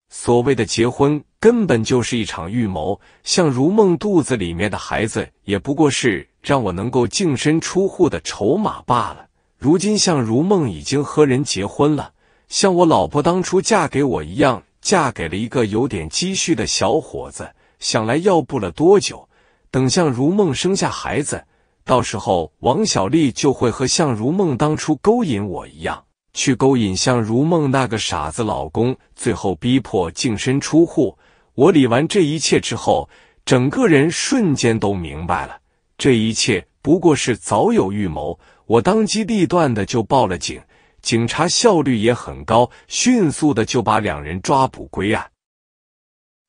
所谓的结婚根本就是一场预谋，向如梦肚子里面的孩子也不过是让我能够净身出户的筹码罢了。如今向如梦已经和人结婚了，像我老婆当初嫁给我一样。嫁给了一个有点积蓄的小伙子，想来要不了多久，等向如梦生下孩子，到时候王小丽就会和向如梦当初勾引我一样，去勾引向如梦那个傻子老公，最后逼迫净身出户。我理完这一切之后，整个人瞬间都明白了，这一切不过是早有预谋。我当机立断的就报了警。警察效率也很高，迅速的就把两人抓捕归案。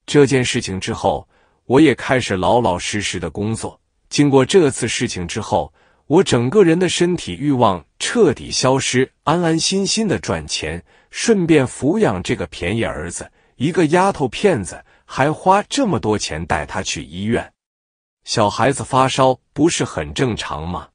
这件事情之后，我也开始老老实实的工作。经过这次事情之后，我整个人的身体欲望彻底消失，安安心心的赚钱，顺便抚养这个便宜儿子。一个丫头片子还花这么多钱带他去医院，小孩子发烧不是很正常吗？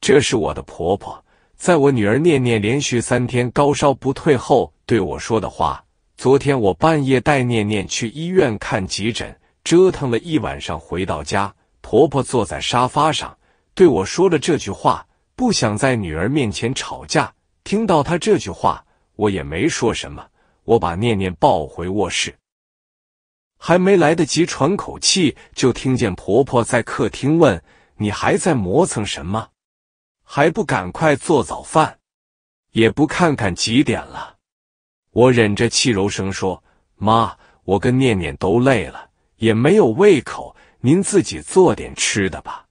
这是我的婆婆。在我女儿念念连续三天高烧不退后对我说的话。昨天我半夜带念念去医院看急诊，折腾了一晚上回到家，婆婆坐在沙发上对我说了这句话。不想在女儿面前吵架，听到她这句话，我也没说什么。我把念念抱回卧室，还没来得及喘口气，就听见婆婆在客厅问：“你还在磨蹭什么？”还不赶快做早饭，也不看看几点了。我忍着气柔声说：“妈，我跟念念都累了，也没有胃口。您自己做点吃的吧。”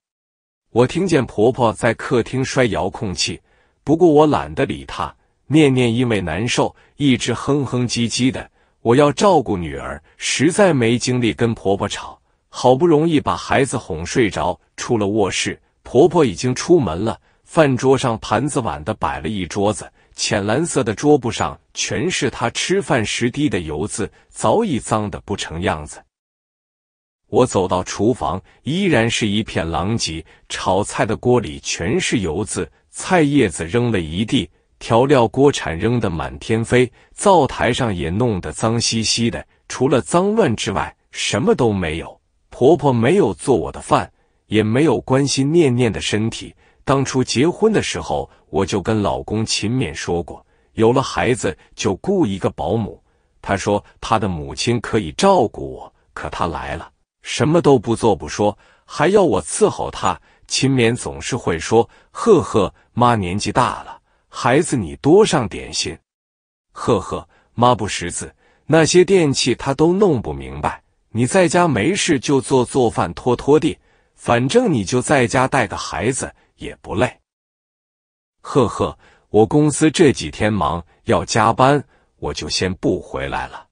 我听见婆婆在客厅摔遥控器，不过我懒得理她。念念因为难受，一直哼哼唧唧的。我要照顾女儿，实在没精力跟婆婆吵。好不容易把孩子哄睡着，出了卧室，婆婆已经出门了。饭桌上盘子碗的摆了一桌子，浅蓝色的桌布上全是他吃饭时滴的油渍，早已脏的不成样子。我走到厨房，依然是一片狼藉，炒菜的锅里全是油渍，菜叶子扔了一地，调料锅铲扔得满天飞，灶台上也弄得脏兮兮的。除了脏乱之外，什么都没有。婆婆没有做我的饭，也没有关心念念的身体。当初结婚的时候，我就跟老公秦勉说过，有了孩子就雇一个保姆。他说他的母亲可以照顾我，可他来了，什么都不做不说，还要我伺候他。秦勉总是会说：“呵呵，妈年纪大了，孩子你多上点心。”“呵呵，妈不识字，那些电器他都弄不明白。你在家没事就做做饭、拖拖地，反正你就在家带个孩子。”也不累，呵呵。我公司这几天忙，要加班，我就先不回来了。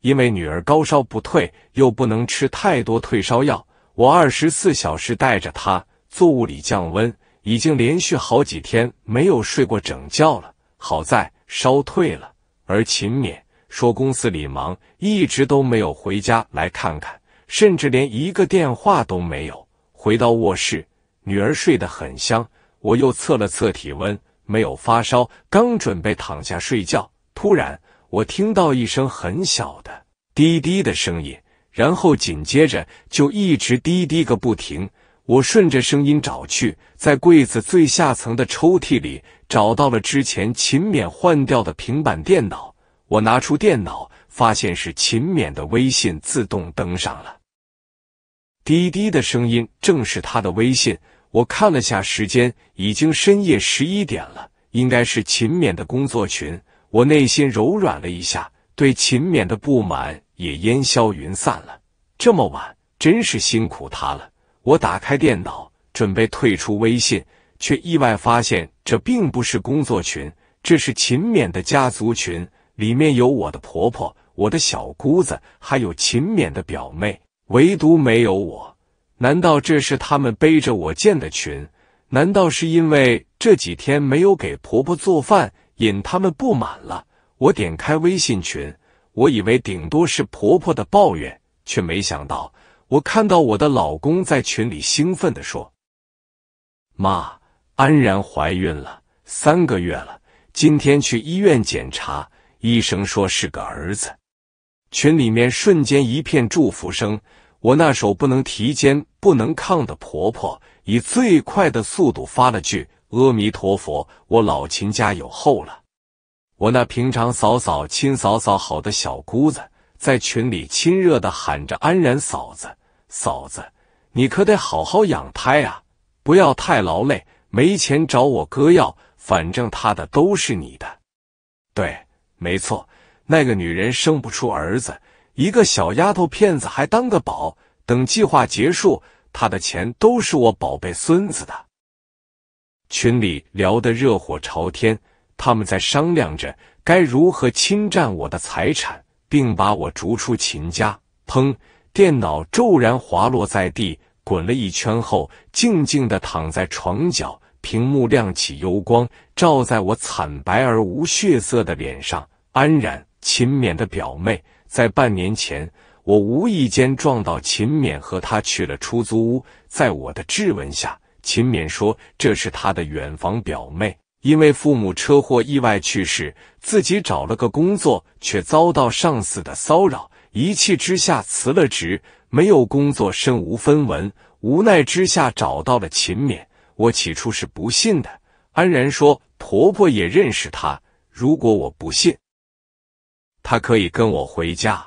因为女儿高烧不退，又不能吃太多退烧药，我二十四小时带着她做物理降温，已经连续好几天没有睡过整觉了。好在烧退了。而秦勉说公司里忙，一直都没有回家来看看，甚至连一个电话都没有。回到卧室。女儿睡得很香，我又测了测体温，没有发烧。刚准备躺下睡觉，突然我听到一声很小的滴滴的声音，然后紧接着就一直滴滴个不停。我顺着声音找去，在柜子最下层的抽屉里找到了之前秦勉换掉的平板电脑。我拿出电脑，发现是秦勉的微信自动登上了。滴滴的声音正是他的微信。我看了下时间，已经深夜十一点了，应该是秦勉的工作群。我内心柔软了一下，对秦勉的不满也烟消云散了。这么晚，真是辛苦他了。我打开电脑，准备退出微信，却意外发现这并不是工作群，这是秦勉的家族群，里面有我的婆婆、我的小姑子，还有秦勉的表妹，唯独没有我。难道这是他们背着我建的群？难道是因为这几天没有给婆婆做饭，引他们不满了？我点开微信群，我以为顶多是婆婆的抱怨，却没想到我看到我的老公在群里兴奋地说：“妈，安然怀孕了，三个月了，今天去医院检查，医生说是个儿子。”群里面瞬间一片祝福声。我那手不能提肩不能抗的婆婆，以最快的速度发了句：“阿弥陀佛，我老秦家有后了。”我那平常嫂嫂亲嫂嫂好的小姑子，在群里亲热的喊着：“安然嫂子，嫂子，你可得好好养胎啊，不要太劳累。没钱找我哥要，反正他的都是你的。”对，没错，那个女人生不出儿子。一个小丫头片子还当个宝，等计划结束，她的钱都是我宝贝孙子的。群里聊得热火朝天，他们在商量着该如何侵占我的财产，并把我逐出秦家。砰！电脑骤然滑落在地，滚了一圈后，静静的躺在床角，屏幕亮起幽光，照在我惨白而无血色的脸上。安然，勤勉的表妹。在半年前，我无意间撞到秦勉，和他去了出租屋。在我的质问下，秦勉说这是他的远房表妹，因为父母车祸意外去世，自己找了个工作，却遭到上司的骚扰，一气之下辞了职，没有工作，身无分文，无奈之下找到了秦勉。我起初是不信的，安然说婆婆也认识他，如果我不信。他可以跟我回家。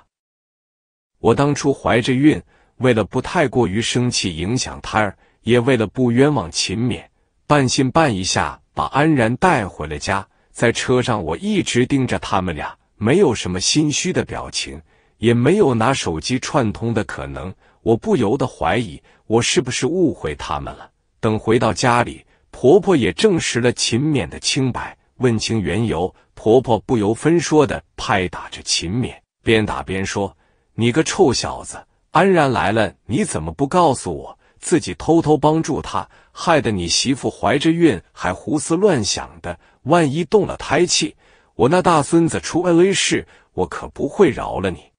我当初怀着孕，为了不太过于生气影响胎儿，也为了不冤枉秦勉，半信半疑下把安然带回了家。在车上，我一直盯着他们俩，没有什么心虚的表情，也没有拿手机串通的可能。我不由得怀疑，我是不是误会他们了？等回到家里，婆婆也证实了秦勉的清白。问清缘由，婆婆不由分说的拍打着秦勉，边打边说：“你个臭小子，安然来了，你怎么不告诉我？自己偷偷帮助他，害得你媳妇怀着孕还胡思乱想的，万一动了胎气，我那大孙子出安危事，我可不会饶了你。”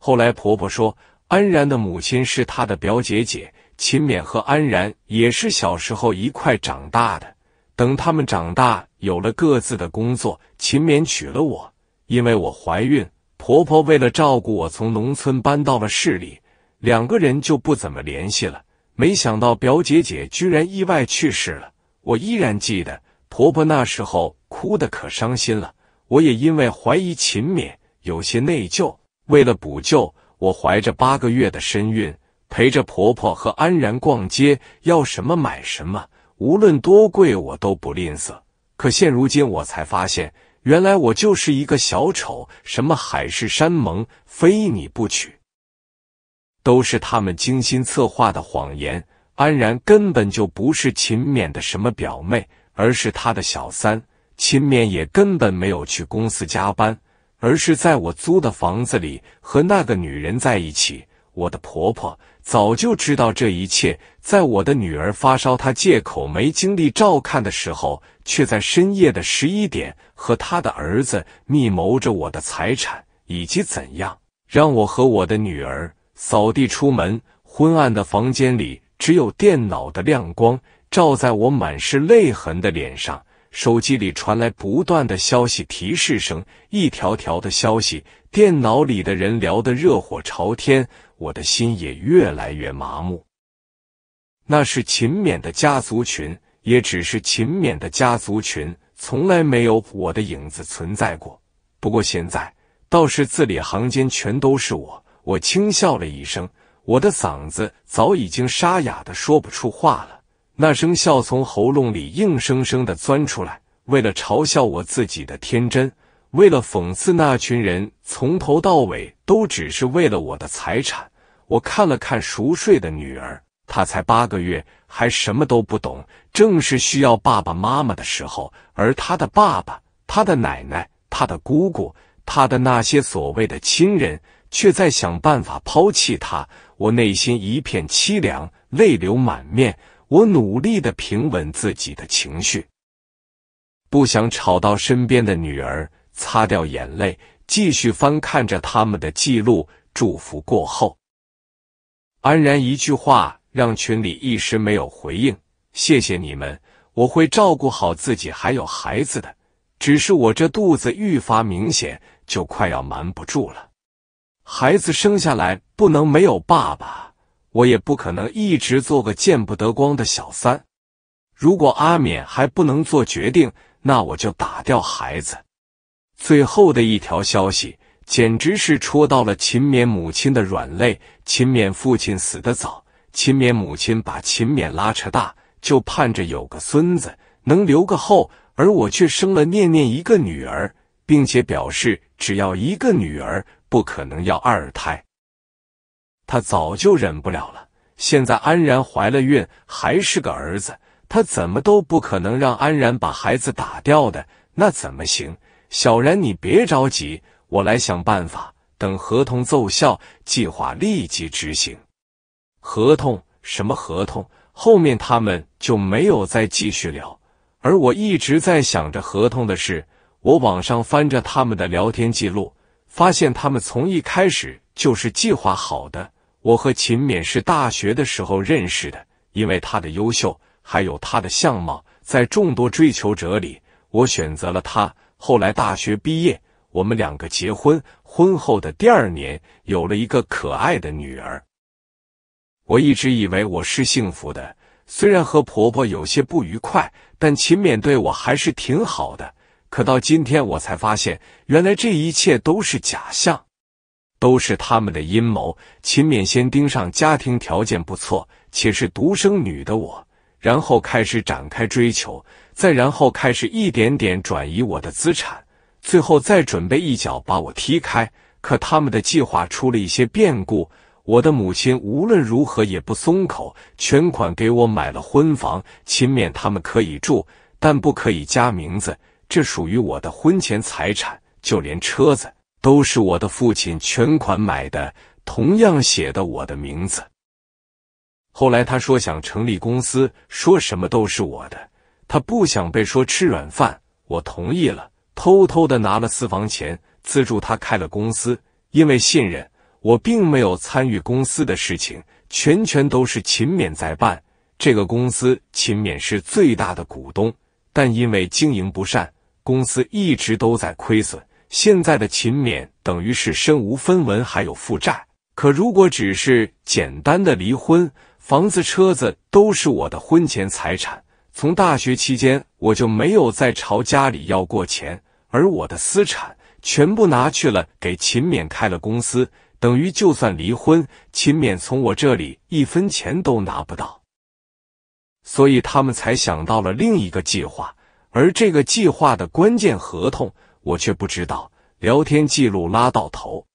后来婆婆说，安然的母亲是她的表姐姐，秦勉和安然也是小时候一块长大的，等他们长大。有了各自的工作，秦勉娶了我，因为我怀孕，婆婆为了照顾我，从农村搬到了市里，两个人就不怎么联系了。没想到表姐姐居然意外去世了，我依然记得婆婆那时候哭得可伤心了。我也因为怀疑秦勉，有些内疚。为了补救，我怀着八个月的身孕，陪着婆婆和安然逛街，要什么买什么，无论多贵我都不吝啬。可现如今，我才发现，原来我就是一个小丑，什么海誓山盟、非你不娶，都是他们精心策划的谎言。安然根本就不是秦勉的什么表妹，而是他的小三。秦勉也根本没有去公司加班，而是在我租的房子里和那个女人在一起。我的婆婆早就知道这一切。在我的女儿发烧，她借口没精力照看的时候，却在深夜的十一点和他的儿子密谋着我的财产，以及怎样让我和我的女儿扫地出门。昏暗的房间里只有电脑的亮光照在我满是泪痕的脸上，手机里传来不断的消息提示声，一条条的消息，电脑里的人聊得热火朝天，我的心也越来越麻木。那是秦勉的家族群，也只是秦勉的家族群，从来没有我的影子存在过。不过现在，倒是字里行间全都是我。我轻笑了一声，我的嗓子早已经沙哑的说不出话了。那声笑从喉咙里硬生生的钻出来，为了嘲笑我自己的天真，为了讽刺那群人从头到尾都只是为了我的财产。我看了看熟睡的女儿。他才八个月，还什么都不懂，正是需要爸爸妈妈的时候，而他的爸爸、他的奶奶、他的姑姑、他的那些所谓的亲人，却在想办法抛弃他。我内心一片凄凉，泪流满面。我努力的平稳自己的情绪，不想吵到身边的女儿，擦掉眼泪，继续翻看着他们的记录。祝福过后，安然一句话。让群里一时没有回应，谢谢你们，我会照顾好自己还有孩子的，只是我这肚子愈发明显，就快要瞒不住了。孩子生下来不能没有爸爸，我也不可能一直做个见不得光的小三。如果阿勉还不能做决定，那我就打掉孩子。最后的一条消息，简直是戳到了秦勉母亲的软肋。秦勉父亲死的早。勤勉母亲把勤勉拉扯大，就盼着有个孙子能留个后，而我却生了念念一个女儿，并且表示只要一个女儿，不可能要二胎。他早就忍不了了，现在安然怀了孕，还是个儿子，他怎么都不可能让安然把孩子打掉的，那怎么行？小然，你别着急，我来想办法，等合同奏效，计划立即执行。合同？什么合同？后面他们就没有再继续聊，而我一直在想着合同的事。我网上翻着他们的聊天记录，发现他们从一开始就是计划好的。我和秦勉是大学的时候认识的，因为他的优秀，还有他的相貌，在众多追求者里，我选择了他。后来大学毕业，我们两个结婚，婚后的第二年，有了一个可爱的女儿。我一直以为我是幸福的，虽然和婆婆有些不愉快，但秦勉对我还是挺好的。可到今天，我才发现，原来这一切都是假象，都是他们的阴谋。秦勉先盯上家庭条件不错且是独生女的我，然后开始展开追求，再然后开始一点点转移我的资产，最后再准备一脚把我踢开。可他们的计划出了一些变故。我的母亲无论如何也不松口，全款给我买了婚房，亲面他们可以住，但不可以加名字，这属于我的婚前财产。就连车子都是我的父亲全款买的，同样写的我的名字。后来他说想成立公司，说什么都是我的，他不想被说吃软饭，我同意了，偷偷的拿了私房钱资助他开了公司，因为信任。我并没有参与公司的事情，全权都是秦勉在办。这个公司秦勉是最大的股东，但因为经营不善，公司一直都在亏损。现在的秦勉等于是身无分文，还有负债。可如果只是简单的离婚，房子、车子都是我的婚前财产。从大学期间我就没有再朝家里要过钱，而我的私产全部拿去了给秦勉开了公司。等于就算离婚，秦勉从我这里一分钱都拿不到，所以他们才想到了另一个计划。而这个计划的关键合同，我却不知道。聊天记录拉到头，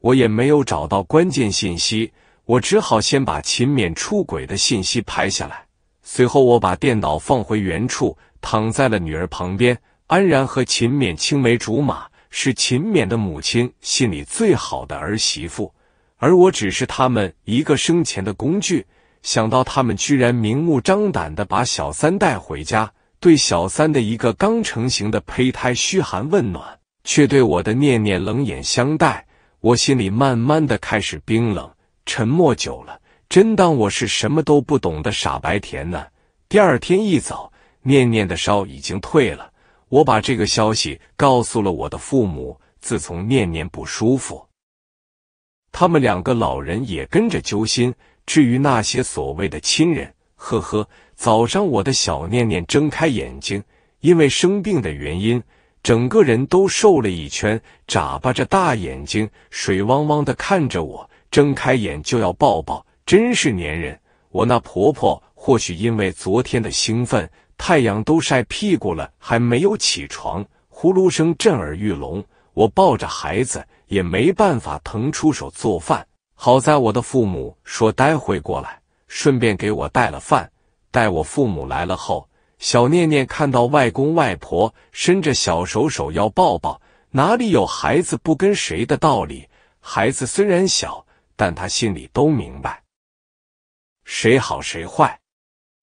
我也没有找到关键信息，我只好先把秦勉出轨的信息拍下来。随后，我把电脑放回原处，躺在了女儿旁边。安然和秦勉青梅竹马。是勤勉的母亲心里最好的儿媳妇，而我只是他们一个生前的工具。想到他们居然明目张胆的把小三带回家，对小三的一个刚成型的胚胎嘘寒问暖，却对我的念念冷眼相待，我心里慢慢的开始冰冷。沉默久了，真当我是什么都不懂的傻白甜呢？第二天一早，念念的烧已经退了。我把这个消息告诉了我的父母，自从念念不舒服，他们两个老人也跟着揪心。至于那些所谓的亲人，呵呵。早上我的小念念睁开眼睛，因为生病的原因，整个人都瘦了一圈，眨巴着大眼睛，水汪汪的看着我，睁开眼就要抱抱，真是粘人。我那婆婆或许因为昨天的兴奋。太阳都晒屁股了，还没有起床，呼噜声震耳欲聋。我抱着孩子，也没办法腾出手做饭。好在我的父母说待会过来，顺便给我带了饭。待我父母来了后，小念念看到外公外婆，伸着小手手要抱抱。哪里有孩子不跟谁的道理？孩子虽然小，但他心里都明白，谁好谁坏。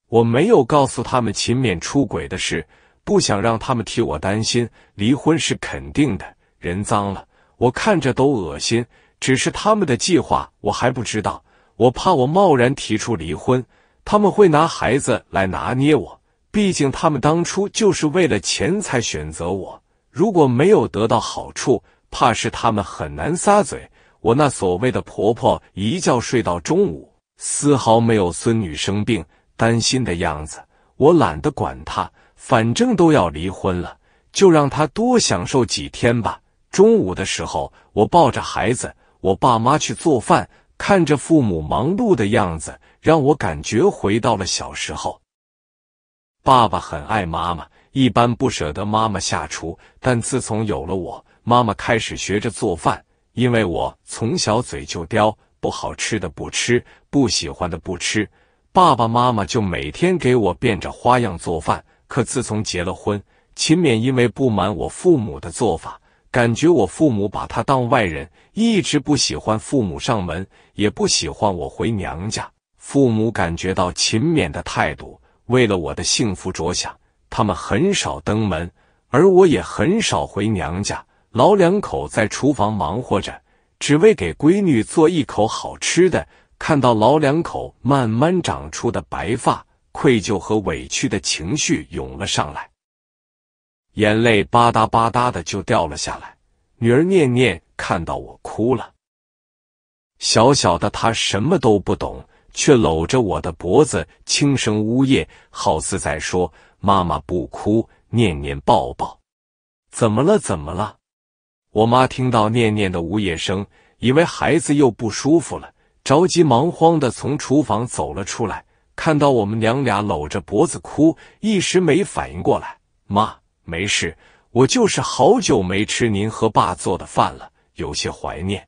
我没有告诉他们秦勉出轨的事，不想让他们替我担心。离婚是肯定的，人脏了，我看着都恶心。只是他们的计划，我还不知道。我怕我贸然提出离婚，他们会拿孩子来拿捏我。毕竟他们当初就是为了钱才选择我，如果没有得到好处，怕是他们很难撒嘴。我那所谓的婆婆一觉睡到中午，丝毫没有孙女生病。担心的样子，我懒得管他，反正都要离婚了，就让他多享受几天吧。中午的时候，我抱着孩子，我爸妈去做饭，看着父母忙碌的样子，让我感觉回到了小时候。爸爸很爱妈妈，一般不舍得妈妈下厨，但自从有了我，妈妈开始学着做饭，因为我从小嘴就刁，不好吃的不吃，不喜欢的不吃。爸爸妈妈就每天给我变着花样做饭。可自从结了婚，秦勉因为不满我父母的做法，感觉我父母把他当外人，一直不喜欢父母上门，也不喜欢我回娘家。父母感觉到秦勉的态度，为了我的幸福着想，他们很少登门，而我也很少回娘家。老两口在厨房忙活着，只为给闺女做一口好吃的。看到老两口慢慢长出的白发，愧疚和委屈的情绪涌了上来，眼泪吧嗒吧嗒的就掉了下来。女儿念念看到我哭了，小小的她什么都不懂，却搂着我的脖子轻声呜咽，好似在说：“妈妈不哭，念念抱抱。”怎么了？怎么了？我妈听到念念的呜咽声，以为孩子又不舒服了。着急忙慌的从厨房走了出来，看到我们娘俩搂着脖子哭，一时没反应过来。妈，没事，我就是好久没吃您和爸做的饭了，有些怀念。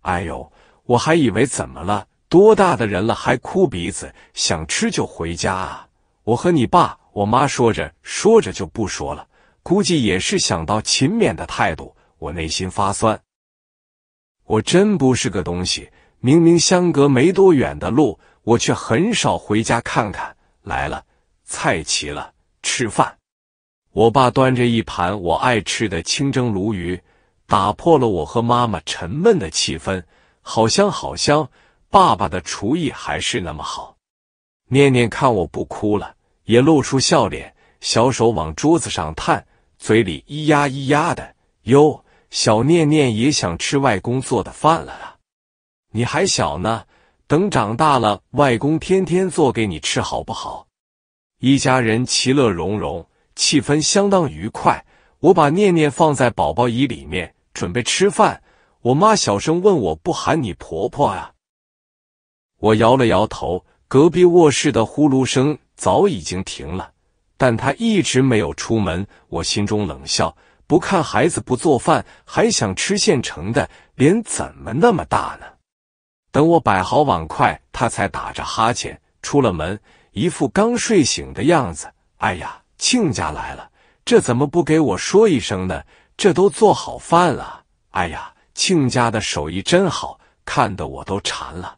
哎呦，我还以为怎么了？多大的人了，还哭鼻子？想吃就回家啊！我和你爸、我妈说着说着就不说了，估计也是想到勤勉的态度，我内心发酸。我真不是个东西。明明相隔没多远的路，我却很少回家看看。来了，菜齐了，吃饭。我爸端着一盘我爱吃的清蒸鲈鱼，打破了我和妈妈沉闷的气氛。好香，好香！爸爸的厨艺还是那么好。念念看我不哭了，也露出笑脸，小手往桌子上探，嘴里咿呀咿呀的。哟，小念念也想吃外公做的饭了啊！你还小呢，等长大了，外公天天做给你吃，好不好？一家人其乐融融，气氛相当愉快。我把念念放在宝宝椅里面，准备吃饭。我妈小声问：“我不喊你婆婆啊？”我摇了摇头。隔壁卧室的呼噜声早已经停了，但她一直没有出门。我心中冷笑：不看孩子，不做饭，还想吃现成的，脸怎么那么大呢？等我摆好碗筷，他才打着哈欠出了门，一副刚睡醒的样子。哎呀，亲家来了，这怎么不给我说一声呢？这都做好饭了。哎呀，亲家的手艺真好看，的我都馋了。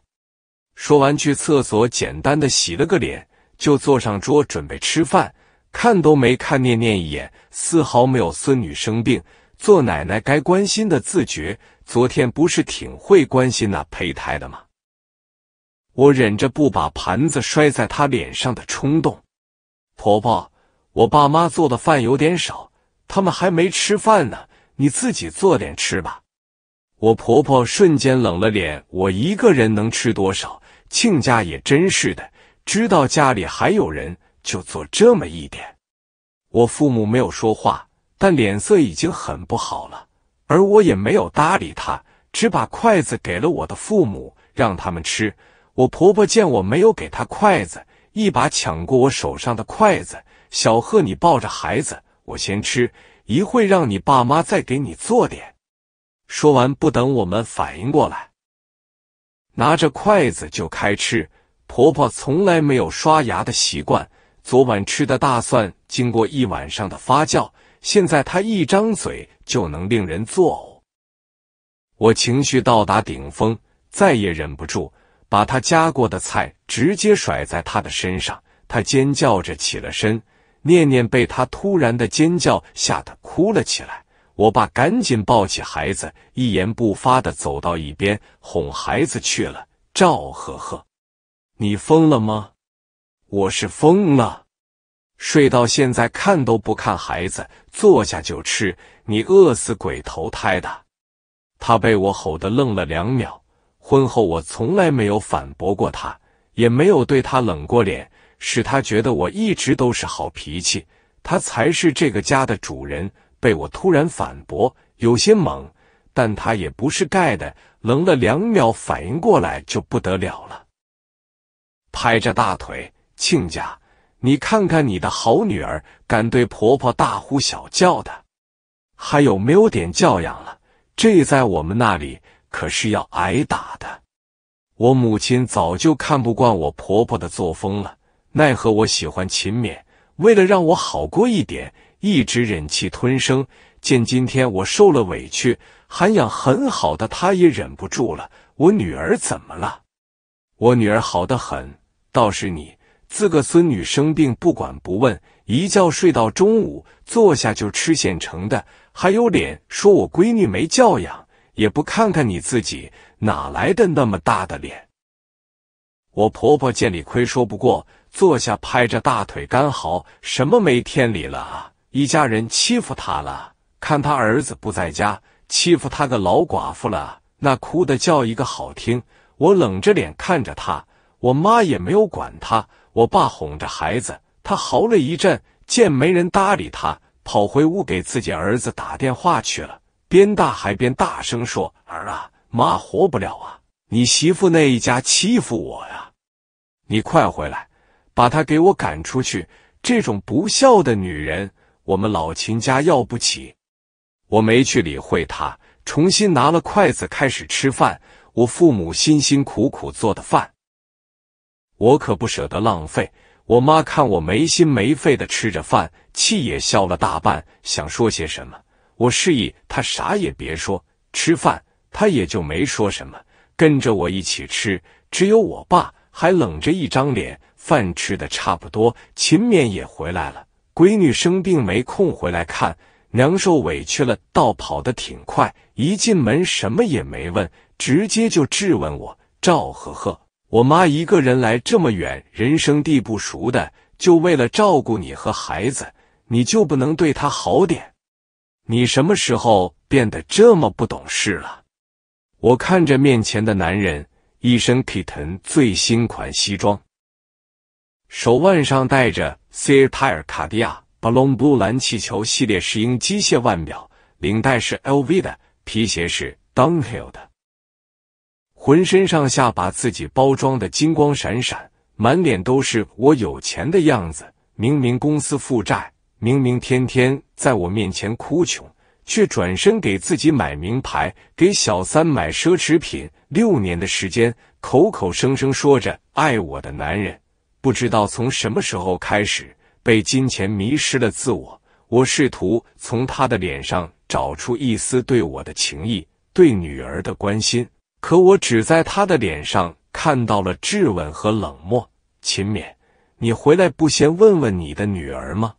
说完去厕所简单的洗了个脸，就坐上桌准备吃饭，看都没看念念一眼，丝毫没有孙女生病做奶奶该关心的自觉。昨天不是挺会关心那胚胎的吗？我忍着不把盘子摔在他脸上的冲动。婆婆，我爸妈做的饭有点少，他们还没吃饭呢，你自己做点吃吧。我婆婆瞬间冷了脸。我一个人能吃多少？亲家也真是的，知道家里还有人，就做这么一点。我父母没有说话，但脸色已经很不好了。而我也没有搭理他，只把筷子给了我的父母，让他们吃。我婆婆见我没有给她筷子，一把抢过我手上的筷子：“小贺，你抱着孩子，我先吃，一会让你爸妈再给你做点。”说完，不等我们反应过来，拿着筷子就开吃。婆婆从来没有刷牙的习惯，昨晚吃的大蒜经过一晚上的发酵，现在她一张嘴。就能令人作呕。我情绪到达顶峰，再也忍不住，把他夹过的菜直接甩在他的身上。他尖叫着起了身，念念被他突然的尖叫吓得哭了起来。我爸赶紧抱起孩子，一言不发的走到一边哄孩子去了。赵呵呵，你疯了吗？我是疯了，睡到现在看都不看孩子，坐下就吃。你饿死鬼投胎的！他被我吼的愣了两秒。婚后我从来没有反驳过他，也没有对他冷过脸，使他觉得我一直都是好脾气。他才是这个家的主人。被我突然反驳，有些懵，但他也不是盖的，愣了两秒，反应过来就不得了了，拍着大腿：“亲家，你看看你的好女儿，敢对婆婆大呼小叫的！”还有没有点教养了？这在我们那里可是要挨打的。我母亲早就看不惯我婆婆的作风了，奈何我喜欢勤勉，为了让我好过一点，一直忍气吞声。见今天我受了委屈，涵养很好的她也忍不住了。我女儿怎么了？我女儿好得很，倒是你自个孙女生病不管不问，一觉睡到中午，坐下就吃现成的。还有脸说我闺女没教养，也不看看你自己哪来的那么大的脸！我婆婆见理亏，说不过，坐下拍着大腿干嚎：“什么没天理了啊！一家人欺负他了，看他儿子不在家，欺负他个老寡妇了，那哭的叫一个好听。”我冷着脸看着他，我妈也没有管他，我爸哄着孩子，他嚎了一阵，见没人搭理他。跑回屋给自己儿子打电话去了，边大海边大声说：“儿啊，妈活不了啊！你媳妇那一家欺负我呀！你快回来，把她给我赶出去！这种不孝的女人，我们老秦家要不起！”我没去理会他，重新拿了筷子开始吃饭。我父母辛辛苦苦做的饭，我可不舍得浪费。我妈看我没心没肺的吃着饭，气也消了大半，想说些什么，我示意她啥也别说，吃饭。她也就没说什么，跟着我一起吃。只有我爸还冷着一张脸，饭吃的差不多。秦勉也回来了，闺女生病没空回来看，娘受委屈了，倒跑得挺快，一进门什么也没问，直接就质问我：“赵和和。”我妈一个人来这么远，人生地不熟的，就为了照顾你和孩子，你就不能对她好点？你什么时候变得这么不懂事了？我看着面前的男人，一身 Kitten 最新款西装，手腕上戴着 c i r t a i l 卡地亚 Balloon Blue 蓝气球系列石英机械腕表，领带是 LV 的，皮鞋是 d u n h i l l 的。浑身上下把自己包装的金光闪闪，满脸都是我有钱的样子。明明公司负债，明明天天在我面前哭穷，却转身给自己买名牌，给小三买奢侈品。六年的时间，口口声声说着爱我的男人，不知道从什么时候开始被金钱迷失了自我。我试图从他的脸上找出一丝对我的情意，对女儿的关心。可我只在他的脸上看到了质问和冷漠。秦勉，你回来不先问问你的女儿吗？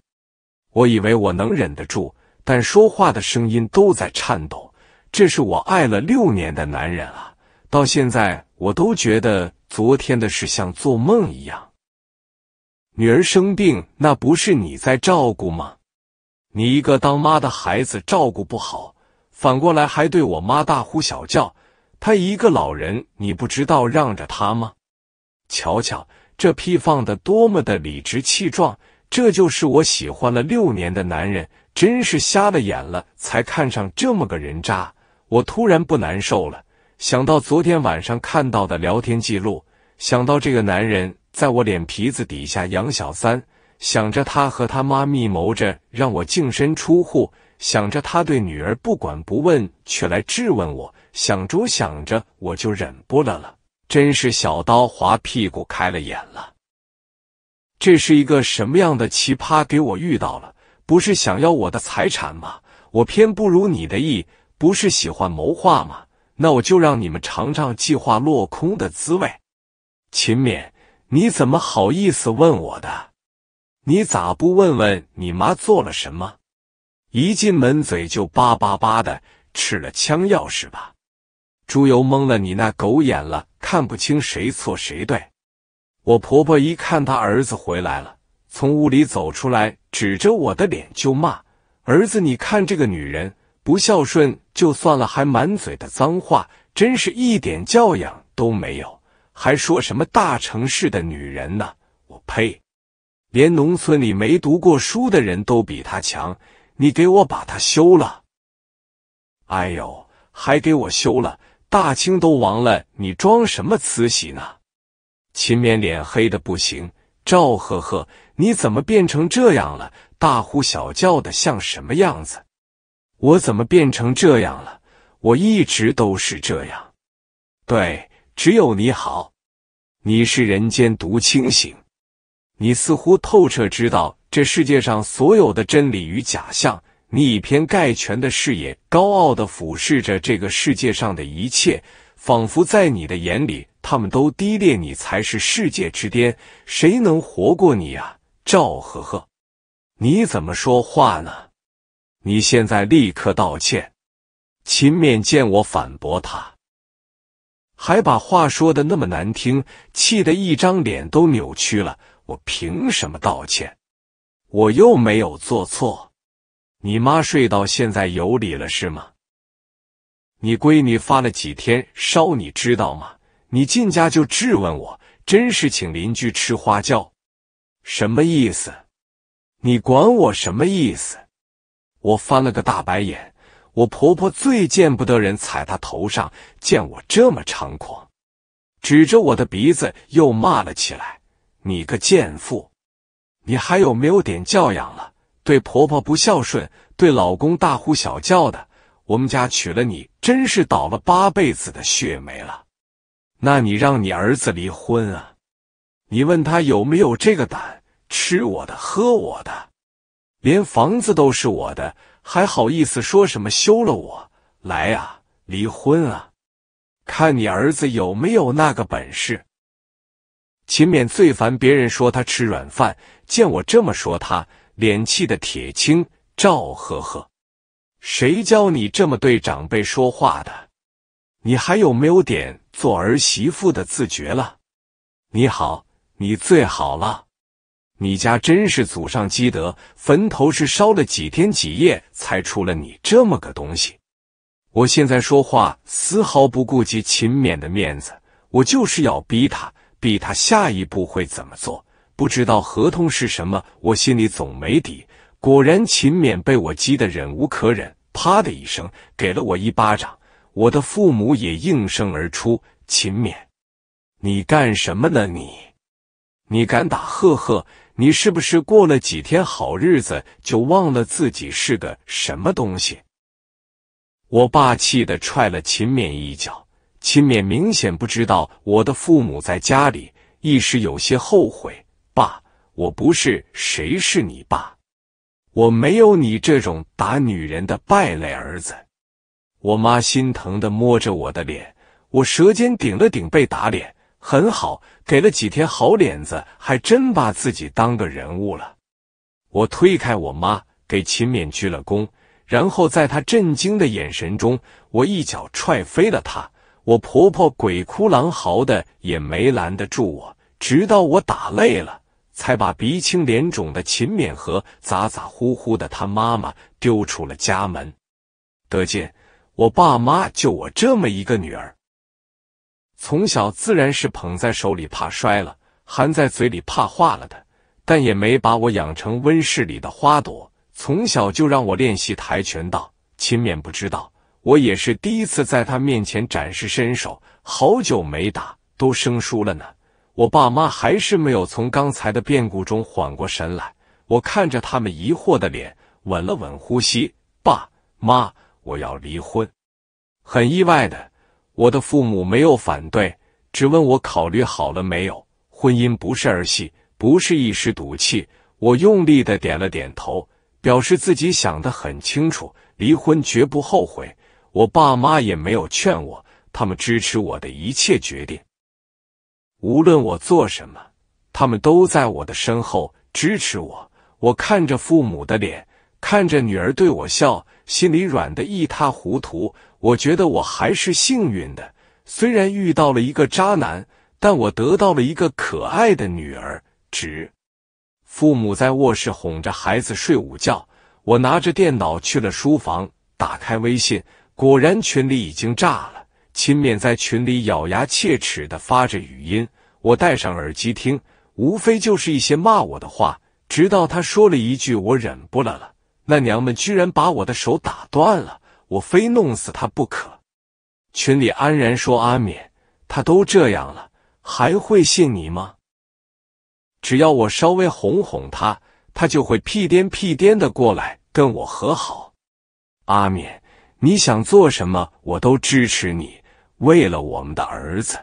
我以为我能忍得住，但说话的声音都在颤抖。这是我爱了六年的男人啊，到现在我都觉得昨天的事像做梦一样。女儿生病，那不是你在照顾吗？你一个当妈的孩子照顾不好，反过来还对我妈大呼小叫。他一个老人，你不知道让着他吗？瞧瞧这屁放的多么的理直气壮！这就是我喜欢了六年的男人，真是瞎了眼了，才看上这么个人渣！我突然不难受了，想到昨天晚上看到的聊天记录，想到这个男人在我脸皮子底下养小三，想着他和他妈密谋着让我净身出户，想着他对女儿不管不问，却来质问我。想着想着，我就忍不了了。真是小刀划屁股，开了眼了。这是一个什么样的奇葩？给我遇到了，不是想要我的财产吗？我偏不如你的意。不是喜欢谋划吗？那我就让你们尝尝计划落空的滋味。秦勉，你怎么好意思问我的？你咋不问问你妈做了什么？一进门嘴就叭叭叭的，吃了枪药是吧？猪油蒙了你那狗眼了，看不清谁错谁对。我婆婆一看她儿子回来了，从屋里走出来，指着我的脸就骂：“儿子，你看这个女人不孝顺就算了，还满嘴的脏话，真是一点教养都没有，还说什么大城市的女人呢？我呸！连农村里没读过书的人都比她强，你给我把她休了！”哎呦，还给我休了！大清都亡了，你装什么慈禧呢？秦勉脸黑的不行。赵呵呵，你怎么变成这样了？大呼小叫的像什么样子？我怎么变成这样了？我一直都是这样。对，只有你好，你是人间独清醒。你似乎透彻知道这世界上所有的真理与假象。你以偏概全的视野，高傲的俯视着这个世界上的一切，仿佛在你的眼里，他们都低劣，你才是世界之巅，谁能活过你啊？赵呵呵，你怎么说话呢？你现在立刻道歉！秦勉见我反驳他，还把话说的那么难听，气得一张脸都扭曲了。我凭什么道歉？我又没有做错。你妈睡到现在有理了是吗？你闺女发了几天烧，你知道吗？你进家就质问我，真是请邻居吃花椒，什么意思？你管我什么意思？我翻了个大白眼，我婆婆最见不得人踩她头上，见我这么猖狂，指着我的鼻子又骂了起来：“你个贱妇，你还有没有点教养了？”对婆婆不孝顺，对老公大呼小叫的，我们家娶了你真是倒了八辈子的血霉了。那你让你儿子离婚啊？你问他有没有这个胆？吃我的，喝我的，连房子都是我的，还好意思说什么休了我？来啊，离婚啊！看你儿子有没有那个本事。秦勉最烦别人说他吃软饭，见我这么说他。脸气得铁青，赵呵呵，谁教你这么对长辈说话的？你还有没有点做儿媳妇的自觉了？你好，你最好了，你家真是祖上积德，坟头是烧了几天几夜才出了你这么个东西。我现在说话丝毫不顾及秦勉的面子，我就是要逼他，逼他下一步会怎么做。不知道合同是什么，我心里总没底。果然，秦勉被我激得忍无可忍，啪的一声给了我一巴掌。我的父母也应声而出：“秦勉，你干什么呢？你，你敢打赫赫？你是不是过了几天好日子就忘了自己是个什么东西？”我爸气得踹了秦勉一脚。秦勉明显不知道我的父母在家里，一时有些后悔。爸，我不是谁是你爸，我没有你这种打女人的败类儿子。我妈心疼的摸着我的脸，我舌尖顶了顶被打脸，很好，给了几天好脸子，还真把自己当个人物了。我推开我妈，给秦勉鞠了躬，然后在他震惊的眼神中，我一脚踹飞了他。我婆婆鬼哭狼嚎的也没拦得住我。直到我打累了，才把鼻青脸肿的秦勉和咋咋呼呼的他妈妈丢出了家门。得见我爸妈，就我这么一个女儿，从小自然是捧在手里怕摔了，含在嘴里怕化了的，但也没把我养成温室里的花朵。从小就让我练习跆拳道。秦勉不知道，我也是第一次在他面前展示身手，好久没打，都生疏了呢。我爸妈还是没有从刚才的变故中缓过神来，我看着他们疑惑的脸，稳了稳呼吸。爸妈，我要离婚。很意外的，我的父母没有反对，只问我考虑好了没有。婚姻不是儿戏，不是一时赌气。我用力的点了点头，表示自己想的很清楚，离婚绝不后悔。我爸妈也没有劝我，他们支持我的一切决定。无论我做什么，他们都在我的身后支持我。我看着父母的脸，看着女儿对我笑，心里软的一塌糊涂。我觉得我还是幸运的，虽然遇到了一个渣男，但我得到了一个可爱的女儿。值。父母在卧室哄着孩子睡午觉，我拿着电脑去了书房，打开微信，果然群里已经炸了。秦勉在群里咬牙切齿的发着语音，我戴上耳机听，无非就是一些骂我的话。直到他说了一句：“我忍不了了，那娘们居然把我的手打断了，我非弄死他不可。”群里安然说：“阿勉，他都这样了，还会信你吗？只要我稍微哄哄他，他就会屁颠屁颠的过来跟我和好。阿勉，你想做什么，我都支持你。”为了我们的儿子，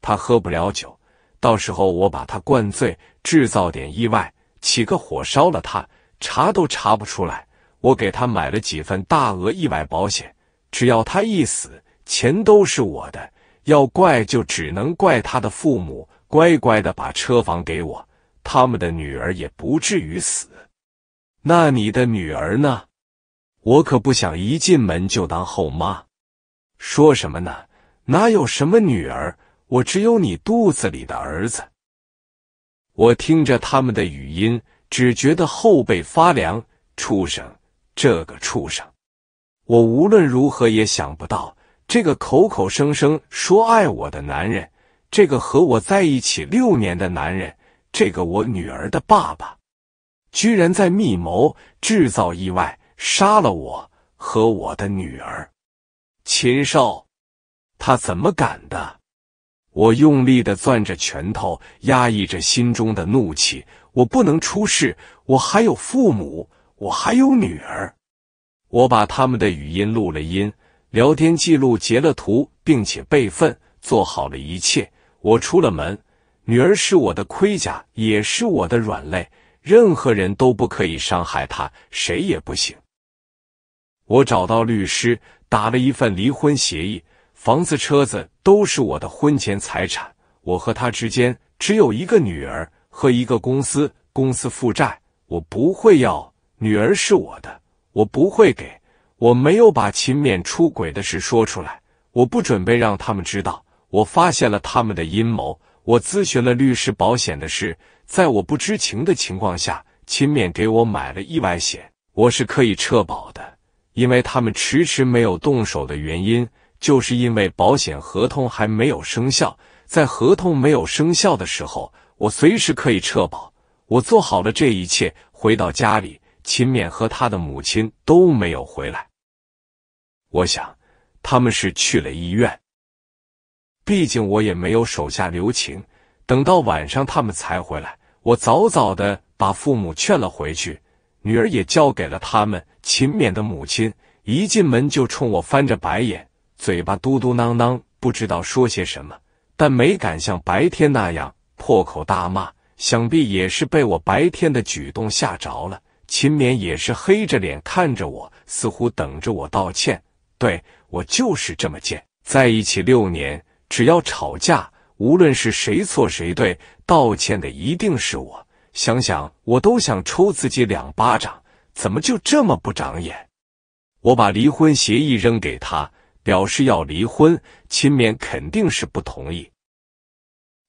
他喝不了酒。到时候我把他灌醉，制造点意外，起个火烧了他，查都查不出来。我给他买了几份大额意外保险，只要他一死，钱都是我的。要怪就只能怪他的父母。乖乖的把车房给我，他们的女儿也不至于死。那你的女儿呢？我可不想一进门就当后妈。说什么呢？哪有什么女儿？我只有你肚子里的儿子。我听着他们的语音，只觉得后背发凉。畜生！这个畜生！我无论如何也想不到，这个口口声声说爱我的男人，这个和我在一起六年的男人，这个我女儿的爸爸，居然在密谋制造意外，杀了我和我的女儿。禽兽！他怎么敢的？我用力的攥着拳头，压抑着心中的怒气。我不能出事，我还有父母，我还有女儿。我把他们的语音录了音，聊天记录截了图，并且备份，做好了一切。我出了门，女儿是我的盔甲，也是我的软肋，任何人都不可以伤害她，谁也不行。我找到律师，打了一份离婚协议。房子、车子都是我的婚前财产。我和他之间只有一个女儿和一个公司，公司负债，我不会要。女儿是我的，我不会给。我没有把秦勉出轨的事说出来，我不准备让他们知道。我发现了他们的阴谋，我咨询了律师，保险的事在我不知情的情况下，秦勉给我买了意外险，我是可以撤保的。因为他们迟迟没有动手的原因。就是因为保险合同还没有生效，在合同没有生效的时候，我随时可以撤保。我做好了这一切，回到家里，秦勉和他的母亲都没有回来。我想他们是去了医院，毕竟我也没有手下留情。等到晚上他们才回来，我早早的把父母劝了回去，女儿也交给了他们。秦勉的母亲一进门就冲我翻着白眼。嘴巴嘟嘟囔囔，不知道说些什么，但没敢像白天那样破口大骂。想必也是被我白天的举动吓着了。秦勉也是黑着脸看着我，似乎等着我道歉。对我就是这么贱！在一起六年，只要吵架，无论是谁错谁对，道歉的一定是我。想想我都想抽自己两巴掌，怎么就这么不长眼？我把离婚协议扔给他。表示要离婚，秦勉肯定是不同意。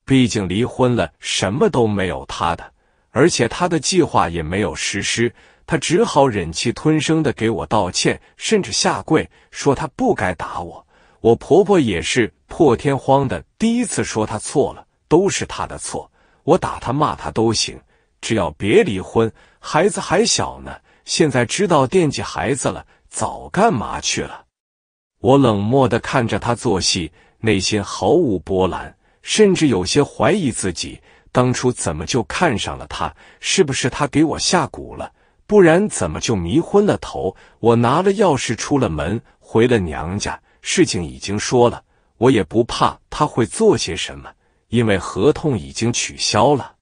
毕竟离婚了，什么都没有他的，而且他的计划也没有实施，他只好忍气吞声的给我道歉，甚至下跪，说他不该打我。我婆婆也是破天荒的第一次说他错了，都是他的错。我打他骂他都行，只要别离婚。孩子还小呢，现在知道惦记孩子了，早干嘛去了？我冷漠的看着他做戏，内心毫无波澜，甚至有些怀疑自己当初怎么就看上了他？是不是他给我下蛊了？不然怎么就迷昏了头？我拿了钥匙出了门，回了娘家。事情已经说了，我也不怕他会做些什么，因为合同已经取消了。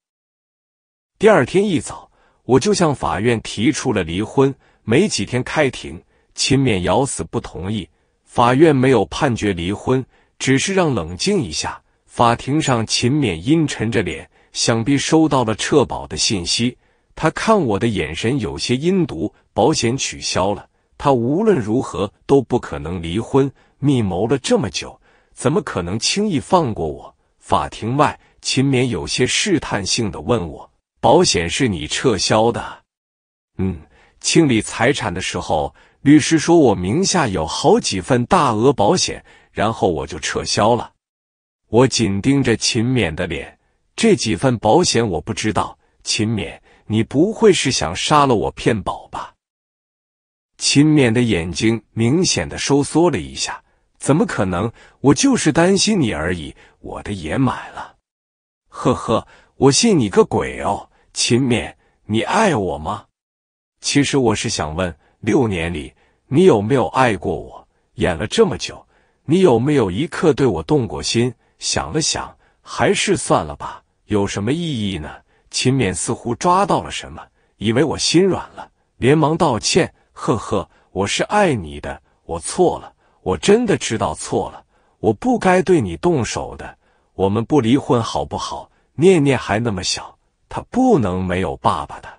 第二天一早，我就向法院提出了离婚。没几天开庭，秦勉咬死不同意。法院没有判决离婚，只是让冷静一下。法庭上，秦勉阴沉着脸，想必收到了撤保的信息。他看我的眼神有些阴毒。保险取消了，他无论如何都不可能离婚。密谋了这么久，怎么可能轻易放过我？法庭外，秦勉有些试探性地问我：“保险是你撤销的？嗯，清理财产的时候。”律师说：“我名下有好几份大额保险。”然后我就撤销了。我紧盯着秦勉的脸，这几份保险我不知道。秦勉，你不会是想杀了我骗保吧？秦勉的眼睛明显的收缩了一下。怎么可能？我就是担心你而已。我的也买了。呵呵，我信你个鬼哦！秦勉，你爱我吗？其实我是想问。六年里，你有没有爱过我？演了这么久，你有没有一刻对我动过心？想了想，还是算了吧，有什么意义呢？秦勉似乎抓到了什么，以为我心软了，连忙道歉：“呵呵，我是爱你的，我错了，我真的知道错了，我不该对你动手的。我们不离婚好不好？念念还那么小，他不能没有爸爸的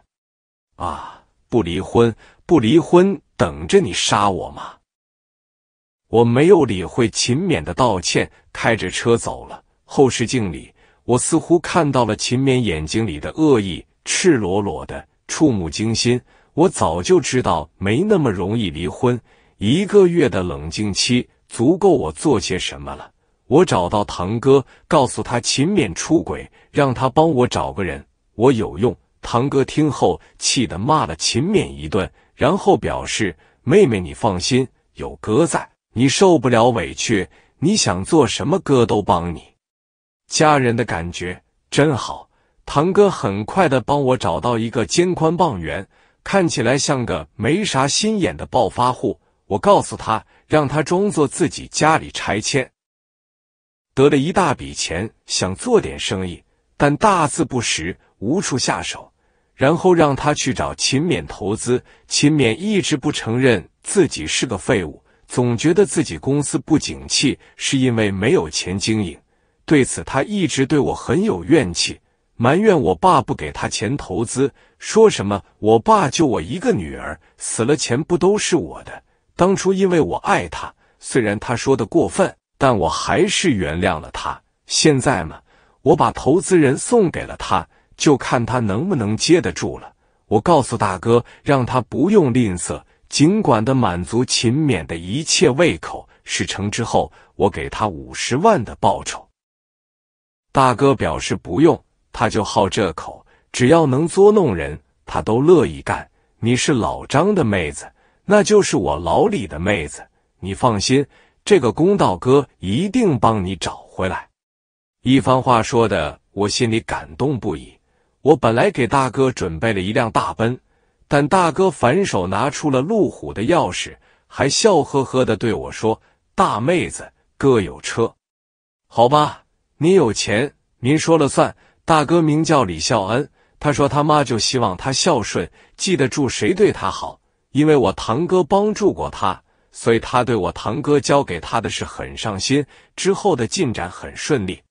啊！不离婚。”不离婚，等着你杀我吗？我没有理会秦勉的道歉，开着车走了。后视镜里，我似乎看到了秦勉眼睛里的恶意，赤裸裸的，触目惊心。我早就知道没那么容易离婚，一个月的冷静期足够我做些什么了。我找到堂哥，告诉他秦勉出轨，让他帮我找个人，我有用。堂哥听后气得骂了秦勉一顿。然后表示：“妹妹，你放心，有哥在，你受不了委屈。你想做什么，哥都帮你。家人的感觉真好。”堂哥很快的帮我找到一个肩宽膀圆，看起来像个没啥心眼的暴发户。我告诉他，让他装作自己家里拆迁得了一大笔钱，想做点生意，但大字不识，无处下手。然后让他去找秦勉投资，秦勉一直不承认自己是个废物，总觉得自己公司不景气是因为没有钱经营。对此，他一直对我很有怨气，埋怨我爸不给他钱投资，说什么我爸就我一个女儿，死了钱不都是我的？当初因为我爱他，虽然他说的过分，但我还是原谅了他。现在嘛，我把投资人送给了他。就看他能不能接得住了。我告诉大哥，让他不用吝啬，尽管的满足秦勉的一切胃口。事成之后，我给他五十万的报酬。大哥表示不用，他就好这口，只要能捉弄人，他都乐意干。你是老张的妹子，那就是我老李的妹子。你放心，这个公道哥一定帮你找回来。一番话说的我心里感动不已。我本来给大哥准备了一辆大奔，但大哥反手拿出了路虎的钥匙，还笑呵呵的对我说：“大妹子，哥有车，好吧，你有钱，您说了算。”大哥名叫李孝恩，他说他妈就希望他孝顺，记得住谁对他好，因为我堂哥帮助过他，所以他对我堂哥教给他的事很上心。之后的进展很顺利。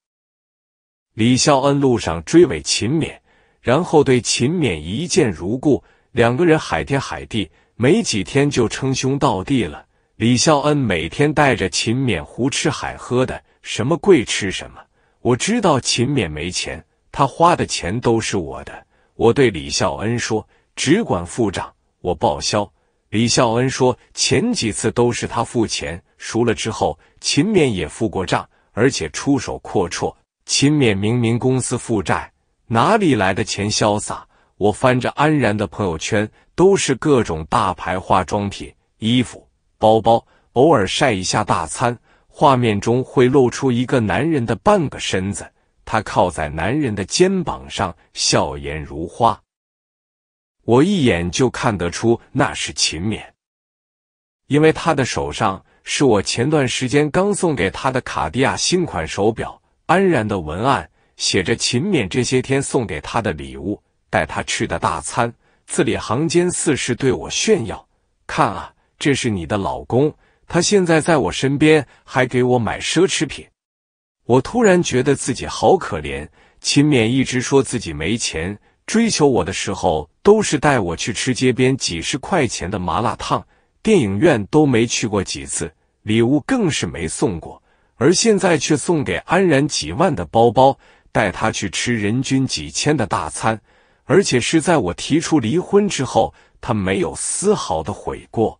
李孝恩路上追尾，勤勉。然后对秦勉一见如故，两个人海天海地，没几天就称兄道弟了。李孝恩每天带着秦勉胡吃海喝的，什么贵吃什么。我知道秦勉没钱，他花的钱都是我的。我对李孝恩说：“只管付账，我报销。”李孝恩说：“前几次都是他付钱，熟了之后，秦勉也付过账，而且出手阔绰。秦勉明明公司负债。”哪里来的钱潇洒？我翻着安然的朋友圈，都是各种大牌化妆品、衣服、包包，偶尔晒一下大餐。画面中会露出一个男人的半个身子，他靠在男人的肩膀上，笑颜如花。我一眼就看得出那是秦勉，因为他的手上是我前段时间刚送给他的卡地亚新款手表。安然的文案。写着秦勉这些天送给他的礼物，带他吃的大餐，字里行间似是对我炫耀：“看啊，这是你的老公，他现在在我身边，还给我买奢侈品。”我突然觉得自己好可怜。秦勉一直说自己没钱，追求我的时候都是带我去吃街边几十块钱的麻辣烫，电影院都没去过几次，礼物更是没送过，而现在却送给安然几万的包包。带他去吃人均几千的大餐，而且是在我提出离婚之后，他没有丝毫的悔过，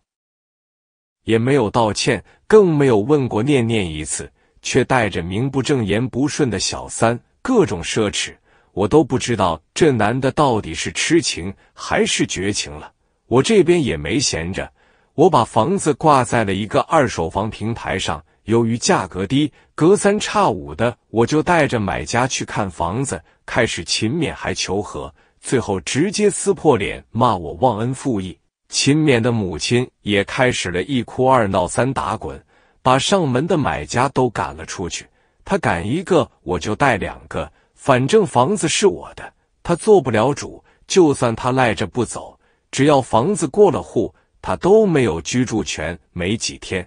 也没有道歉，更没有问过念念一次，却带着名不正言不顺的小三，各种奢侈，我都不知道这男的到底是痴情还是绝情了。我这边也没闲着，我把房子挂在了一个二手房平台上。由于价格低，隔三差五的我就带着买家去看房子。开始勤勉还求和，最后直接撕破脸，骂我忘恩负义。勤勉的母亲也开始了一哭二闹三打滚，把上门的买家都赶了出去。他赶一个，我就带两个，反正房子是我的，他做不了主。就算他赖着不走，只要房子过了户，他都没有居住权。没几天。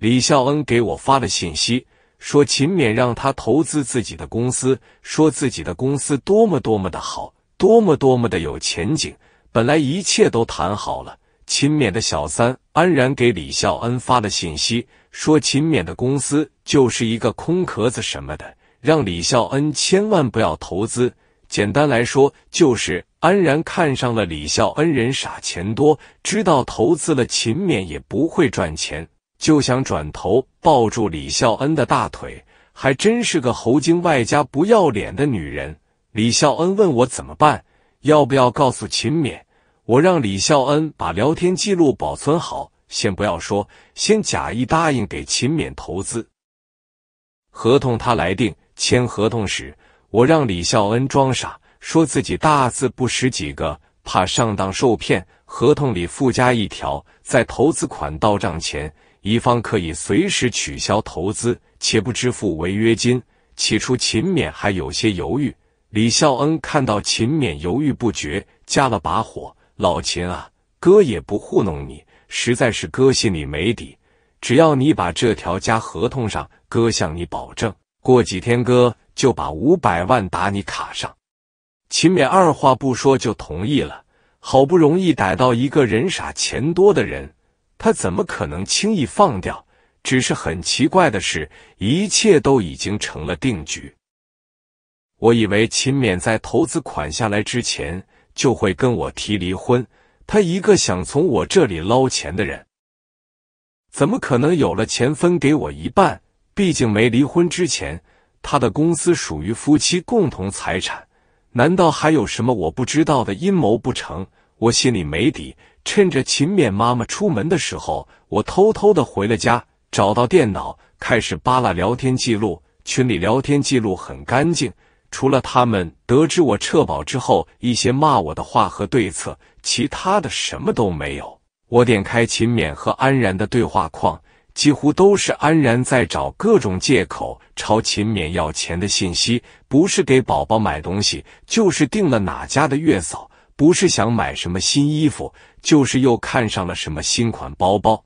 李孝恩给我发了信息，说秦勉让他投资自己的公司，说自己的公司多么多么的好，多么多么的有前景。本来一切都谈好了，秦勉的小三安然给李孝恩发了信息，说秦勉的公司就是一个空壳子什么的，让李孝恩千万不要投资。简单来说，就是安然看上了李孝恩人傻钱多，知道投资了秦勉也不会赚钱。就想转头抱住李孝恩的大腿，还真是个猴精外加不要脸的女人。李孝恩问我怎么办，要不要告诉秦勉？我让李孝恩把聊天记录保存好，先不要说，先假意答应给秦勉投资，合同他来定。签合同时，我让李孝恩装傻，说自己大字不识几个，怕上当受骗。合同里附加一条，在投资款到账前，乙方可以随时取消投资，且不支付违约金。起初，秦勉还有些犹豫。李孝恩看到秦勉犹豫不决，加了把火：“老秦啊，哥也不糊弄你，实在是哥心里没底。只要你把这条加合同上，哥向你保证，过几天哥就把五百万打你卡上。”秦勉二话不说就同意了。好不容易逮到一个人傻钱多的人，他怎么可能轻易放掉？只是很奇怪的是，一切都已经成了定局。我以为秦勉在投资款下来之前就会跟我提离婚，他一个想从我这里捞钱的人，怎么可能有了钱分给我一半？毕竟没离婚之前，他的公司属于夫妻共同财产。难道还有什么我不知道的阴谋不成？我心里没底。趁着秦勉妈妈出门的时候，我偷偷的回了家，找到电脑，开始扒拉聊天记录。群里聊天记录很干净，除了他们得知我撤保之后一些骂我的话和对策，其他的什么都没有。我点开秦勉和安然的对话框。几乎都是安然在找各种借口朝秦勉要钱的信息，不是给宝宝买东西，就是订了哪家的月嫂；不是想买什么新衣服，就是又看上了什么新款包包。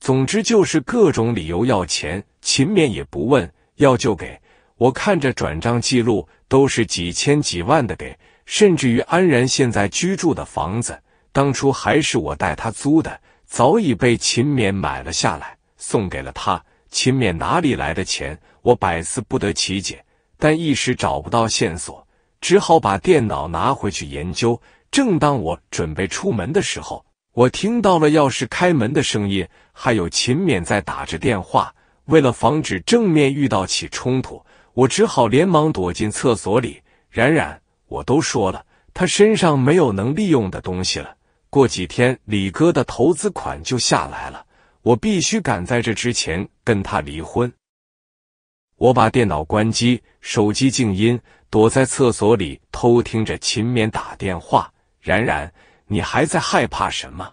总之就是各种理由要钱，秦勉也不问，要就给我看着转账记录，都是几千几万的给，甚至于安然现在居住的房子，当初还是我带他租的。早已被秦勉买了下来，送给了他。秦勉哪里来的钱？我百思不得其解，但一时找不到线索，只好把电脑拿回去研究。正当我准备出门的时候，我听到了钥匙开门的声音，还有秦勉在打着电话。为了防止正面遇到起冲突，我只好连忙躲进厕所里。冉冉，我都说了，他身上没有能利用的东西了。过几天李哥的投资款就下来了，我必须赶在这之前跟他离婚。我把电脑关机，手机静音，躲在厕所里偷听着秦勉打电话。然然，你还在害怕什么？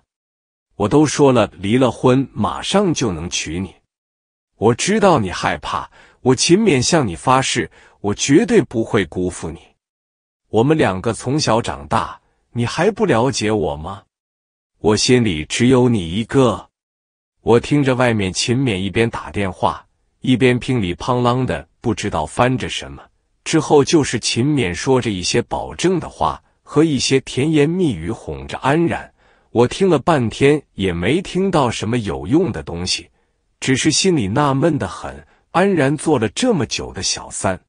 我都说了，离了婚马上就能娶你。我知道你害怕，我秦勉向你发誓，我绝对不会辜负你。我们两个从小长大，你还不了解我吗？我心里只有你一个。我听着外面秦勉一边打电话，一边乒里乓啷的不知道翻着什么。之后就是秦勉说着一些保证的话和一些甜言蜜语哄着安然。我听了半天也没听到什么有用的东西，只是心里纳闷的很。安然做了这么久的小三，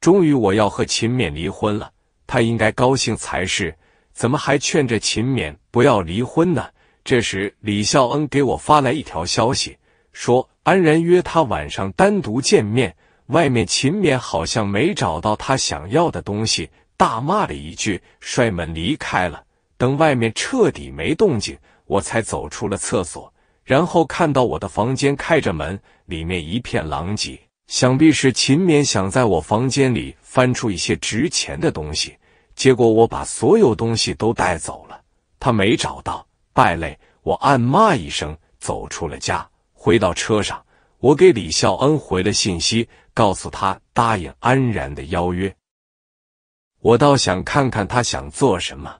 终于我要和秦勉离婚了，他应该高兴才是。怎么还劝着秦勉不要离婚呢？这时李孝恩给我发来一条消息，说安然约他晚上单独见面。外面秦勉好像没找到他想要的东西，大骂了一句，摔门离开了。等外面彻底没动静，我才走出了厕所，然后看到我的房间开着门，里面一片狼藉，想必是秦勉想在我房间里翻出一些值钱的东西。结果我把所有东西都带走了，他没找到败类，我暗骂一声，走出了家，回到车上，我给李孝恩回了信息，告诉他答应安然的邀约。我倒想看看他想做什么。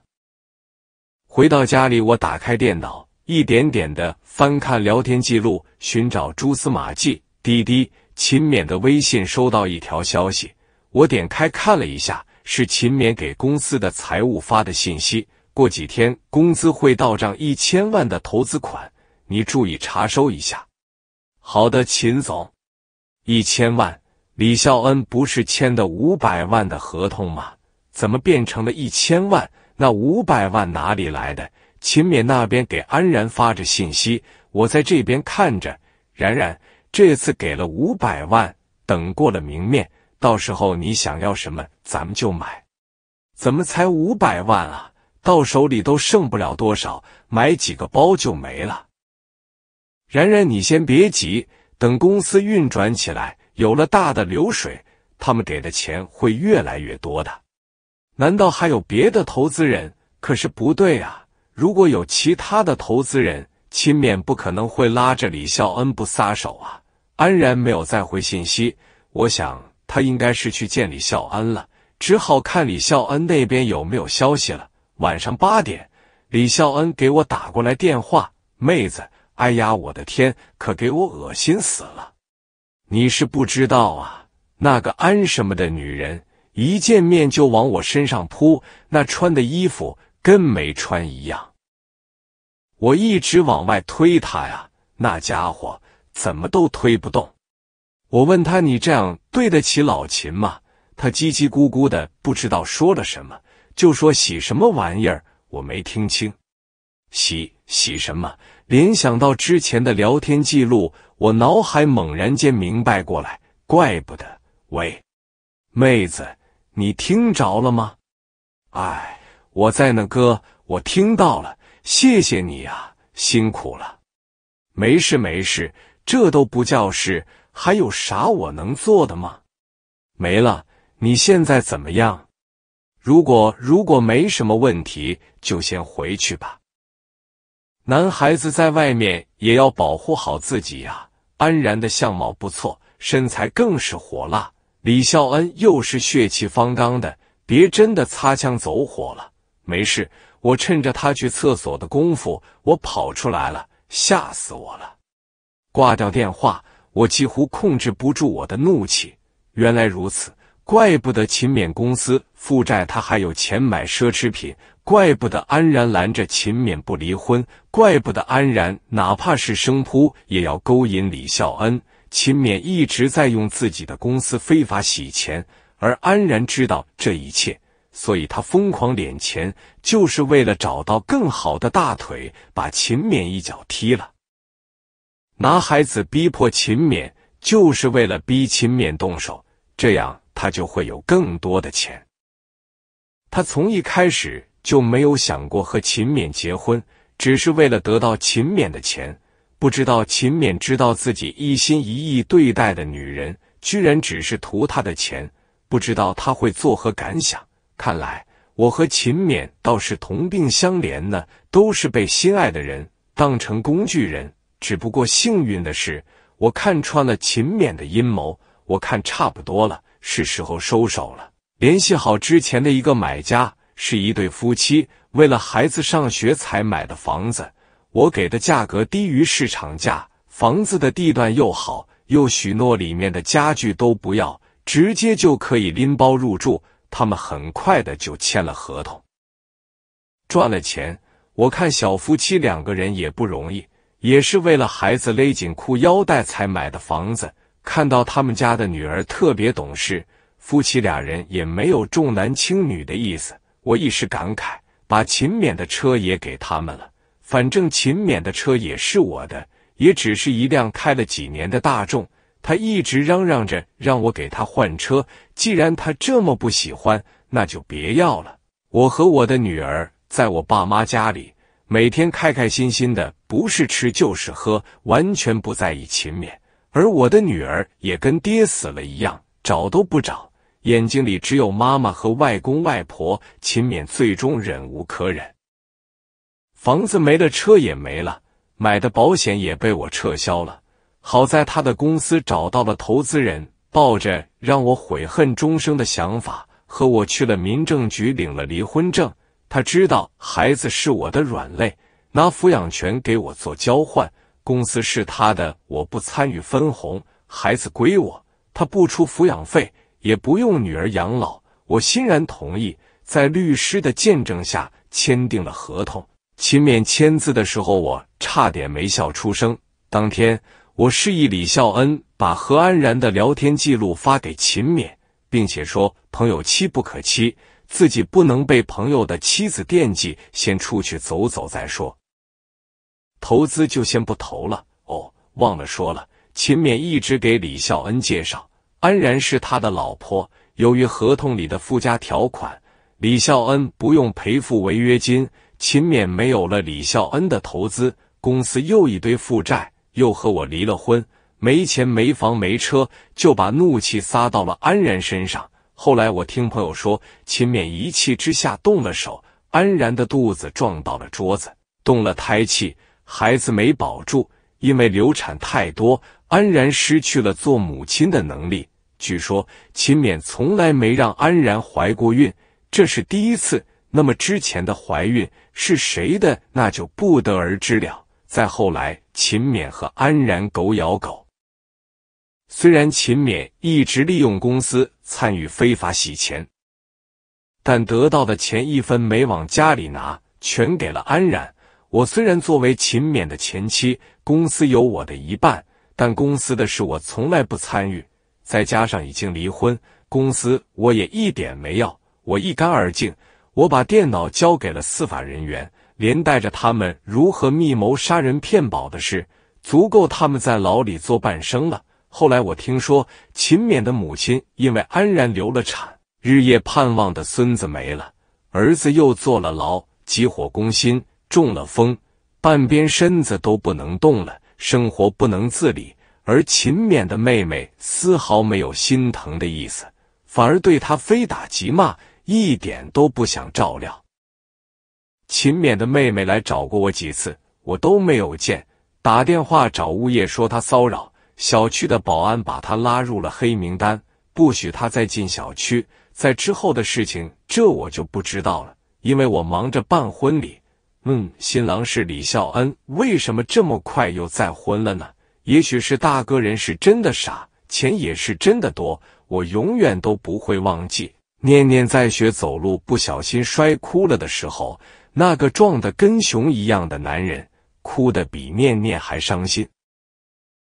回到家里，我打开电脑，一点点的翻看聊天记录，寻找蛛丝马迹。滴滴，秦勉的微信收到一条消息，我点开看了一下。是秦勉给公司的财务发的信息，过几天工资会到账一千万的投资款，你注意查收一下。好的，秦总，一千万。李孝恩不是签的五百万的合同吗？怎么变成了一千万？那五百万哪里来的？秦勉那边给安然发着信息，我在这边看着。然然，这次给了五百万，等过了明面，到时候你想要什么？咱们就买，怎么才五百万啊？到手里都剩不了多少，买几个包就没了。然然，你先别急，等公司运转起来，有了大的流水，他们给的钱会越来越多的。难道还有别的投资人？可是不对啊，如果有其他的投资人，秦勉不可能会拉着李孝恩不撒手啊。安然没有再回信息，我想他应该是去见李孝恩了。只好看李孝恩那边有没有消息了。晚上八点，李孝恩给我打过来电话：“妹子，哎呀，我的天，可给我恶心死了！你是不知道啊，那个安什么的女人，一见面就往我身上扑，那穿的衣服跟没穿一样。我一直往外推她呀，那家伙怎么都推不动。我问他：‘你这样对得起老秦吗？’”他叽叽咕咕的，不知道说了什么，就说洗什么玩意儿，我没听清，洗洗什么？联想到之前的聊天记录，我脑海猛然间明白过来，怪不得。喂，妹子，你听着了吗？哎，我在呢，哥，我听到了，谢谢你呀，辛苦了。没事没事，这都不叫事，还有啥我能做的吗？没了。你现在怎么样？如果如果没什么问题，就先回去吧。男孩子在外面也要保护好自己呀。安然的相貌不错，身材更是火辣。李孝恩又是血气方刚的，别真的擦枪走火了。没事，我趁着他去厕所的功夫，我跑出来了，吓死我了。挂掉电话，我几乎控制不住我的怒气。原来如此。怪不得秦勉公司负债，他还有钱买奢侈品。怪不得安然拦着秦勉不离婚。怪不得安然哪怕是生扑也要勾引李孝恩。秦勉一直在用自己的公司非法洗钱，而安然知道这一切，所以他疯狂敛钱，就是为了找到更好的大腿，把秦勉一脚踢了。拿孩子逼迫秦勉，就是为了逼秦勉动手，这样。他就会有更多的钱。他从一开始就没有想过和秦勉结婚，只是为了得到秦勉的钱。不知道秦勉知道自己一心一意对待的女人，居然只是图他的钱，不知道他会作何感想。看来我和秦勉倒是同病相怜呢，都是被心爱的人当成工具人。只不过幸运的是，我看穿了秦勉的阴谋。我看差不多了。是时候收手了。联系好之前的一个买家，是一对夫妻，为了孩子上学才买的房子。我给的价格低于市场价，房子的地段又好，又许诺里面的家具都不要，直接就可以拎包入住。他们很快的就签了合同，赚了钱。我看小夫妻两个人也不容易，也是为了孩子勒紧裤腰带才买的房子。看到他们家的女儿特别懂事，夫妻俩人也没有重男轻女的意思。我一时感慨，把秦勉的车也给他们了。反正秦勉的车也是我的，也只是一辆开了几年的大众。他一直嚷嚷着让我给他换车，既然他这么不喜欢，那就别要了。我和我的女儿在我爸妈家里，每天开开心心的，不是吃就是喝，完全不在意秦勉。而我的女儿也跟爹死了一样，找都不找，眼睛里只有妈妈和外公外婆。秦勉最终忍无可忍，房子没了，车也没了，买的保险也被我撤销了。好在他的公司找到了投资人，抱着让我悔恨终生的想法，和我去了民政局领了离婚证。他知道孩子是我的软肋，拿抚养权给我做交换。公司是他的，我不参与分红，孩子归我，他不出抚养费，也不用女儿养老，我欣然同意，在律师的见证下签订了合同。秦勉签字的时候，我差点没笑出声。当天，我示意李孝恩把何安然的聊天记录发给秦勉，并且说：“朋友妻不可欺，自己不能被朋友的妻子惦记，先出去走走再说。”投资就先不投了哦，忘了说了，秦勉一直给李孝恩介绍安然是他的老婆。由于合同里的附加条款，李孝恩不用赔付违约金。秦勉没有了李孝恩的投资，公司又一堆负债，又和我离了婚，没钱没房没车，就把怒气撒到了安然身上。后来我听朋友说，秦勉一气之下动了手，安然的肚子撞到了桌子，动了胎气。孩子没保住，因为流产太多，安然失去了做母亲的能力。据说秦勉从来没让安然怀过孕，这是第一次。那么之前的怀孕是谁的，那就不得而知了。再后来，秦勉和安然狗咬狗，虽然秦勉一直利用公司参与非法洗钱，但得到的钱一分没往家里拿，全给了安然。我虽然作为秦勉的前妻，公司有我的一半，但公司的事我从来不参与。再加上已经离婚，公司我也一点没要，我一干二净。我把电脑交给了司法人员，连带着他们如何密谋杀人骗保的事，足够他们在牢里坐半生了。后来我听说，秦勉的母亲因为安然流了产，日夜盼望的孙子没了，儿子又坐了牢，急火攻心。中了风，半边身子都不能动了，生活不能自理。而勤勉的妹妹丝毫没有心疼的意思，反而对她非打即骂，一点都不想照料。勤勉的妹妹来找过我几次，我都没有见。打电话找物业说她骚扰小区的保安，把她拉入了黑名单，不许她再进小区。在之后的事情，这我就不知道了，因为我忙着办婚礼。嗯，新郎是李孝恩，为什么这么快又再婚了呢？也许是大哥人是真的傻，钱也是真的多。我永远都不会忘记，念念在学走路不小心摔哭了的时候，那个壮的跟熊一样的男人，哭的比念念还伤心。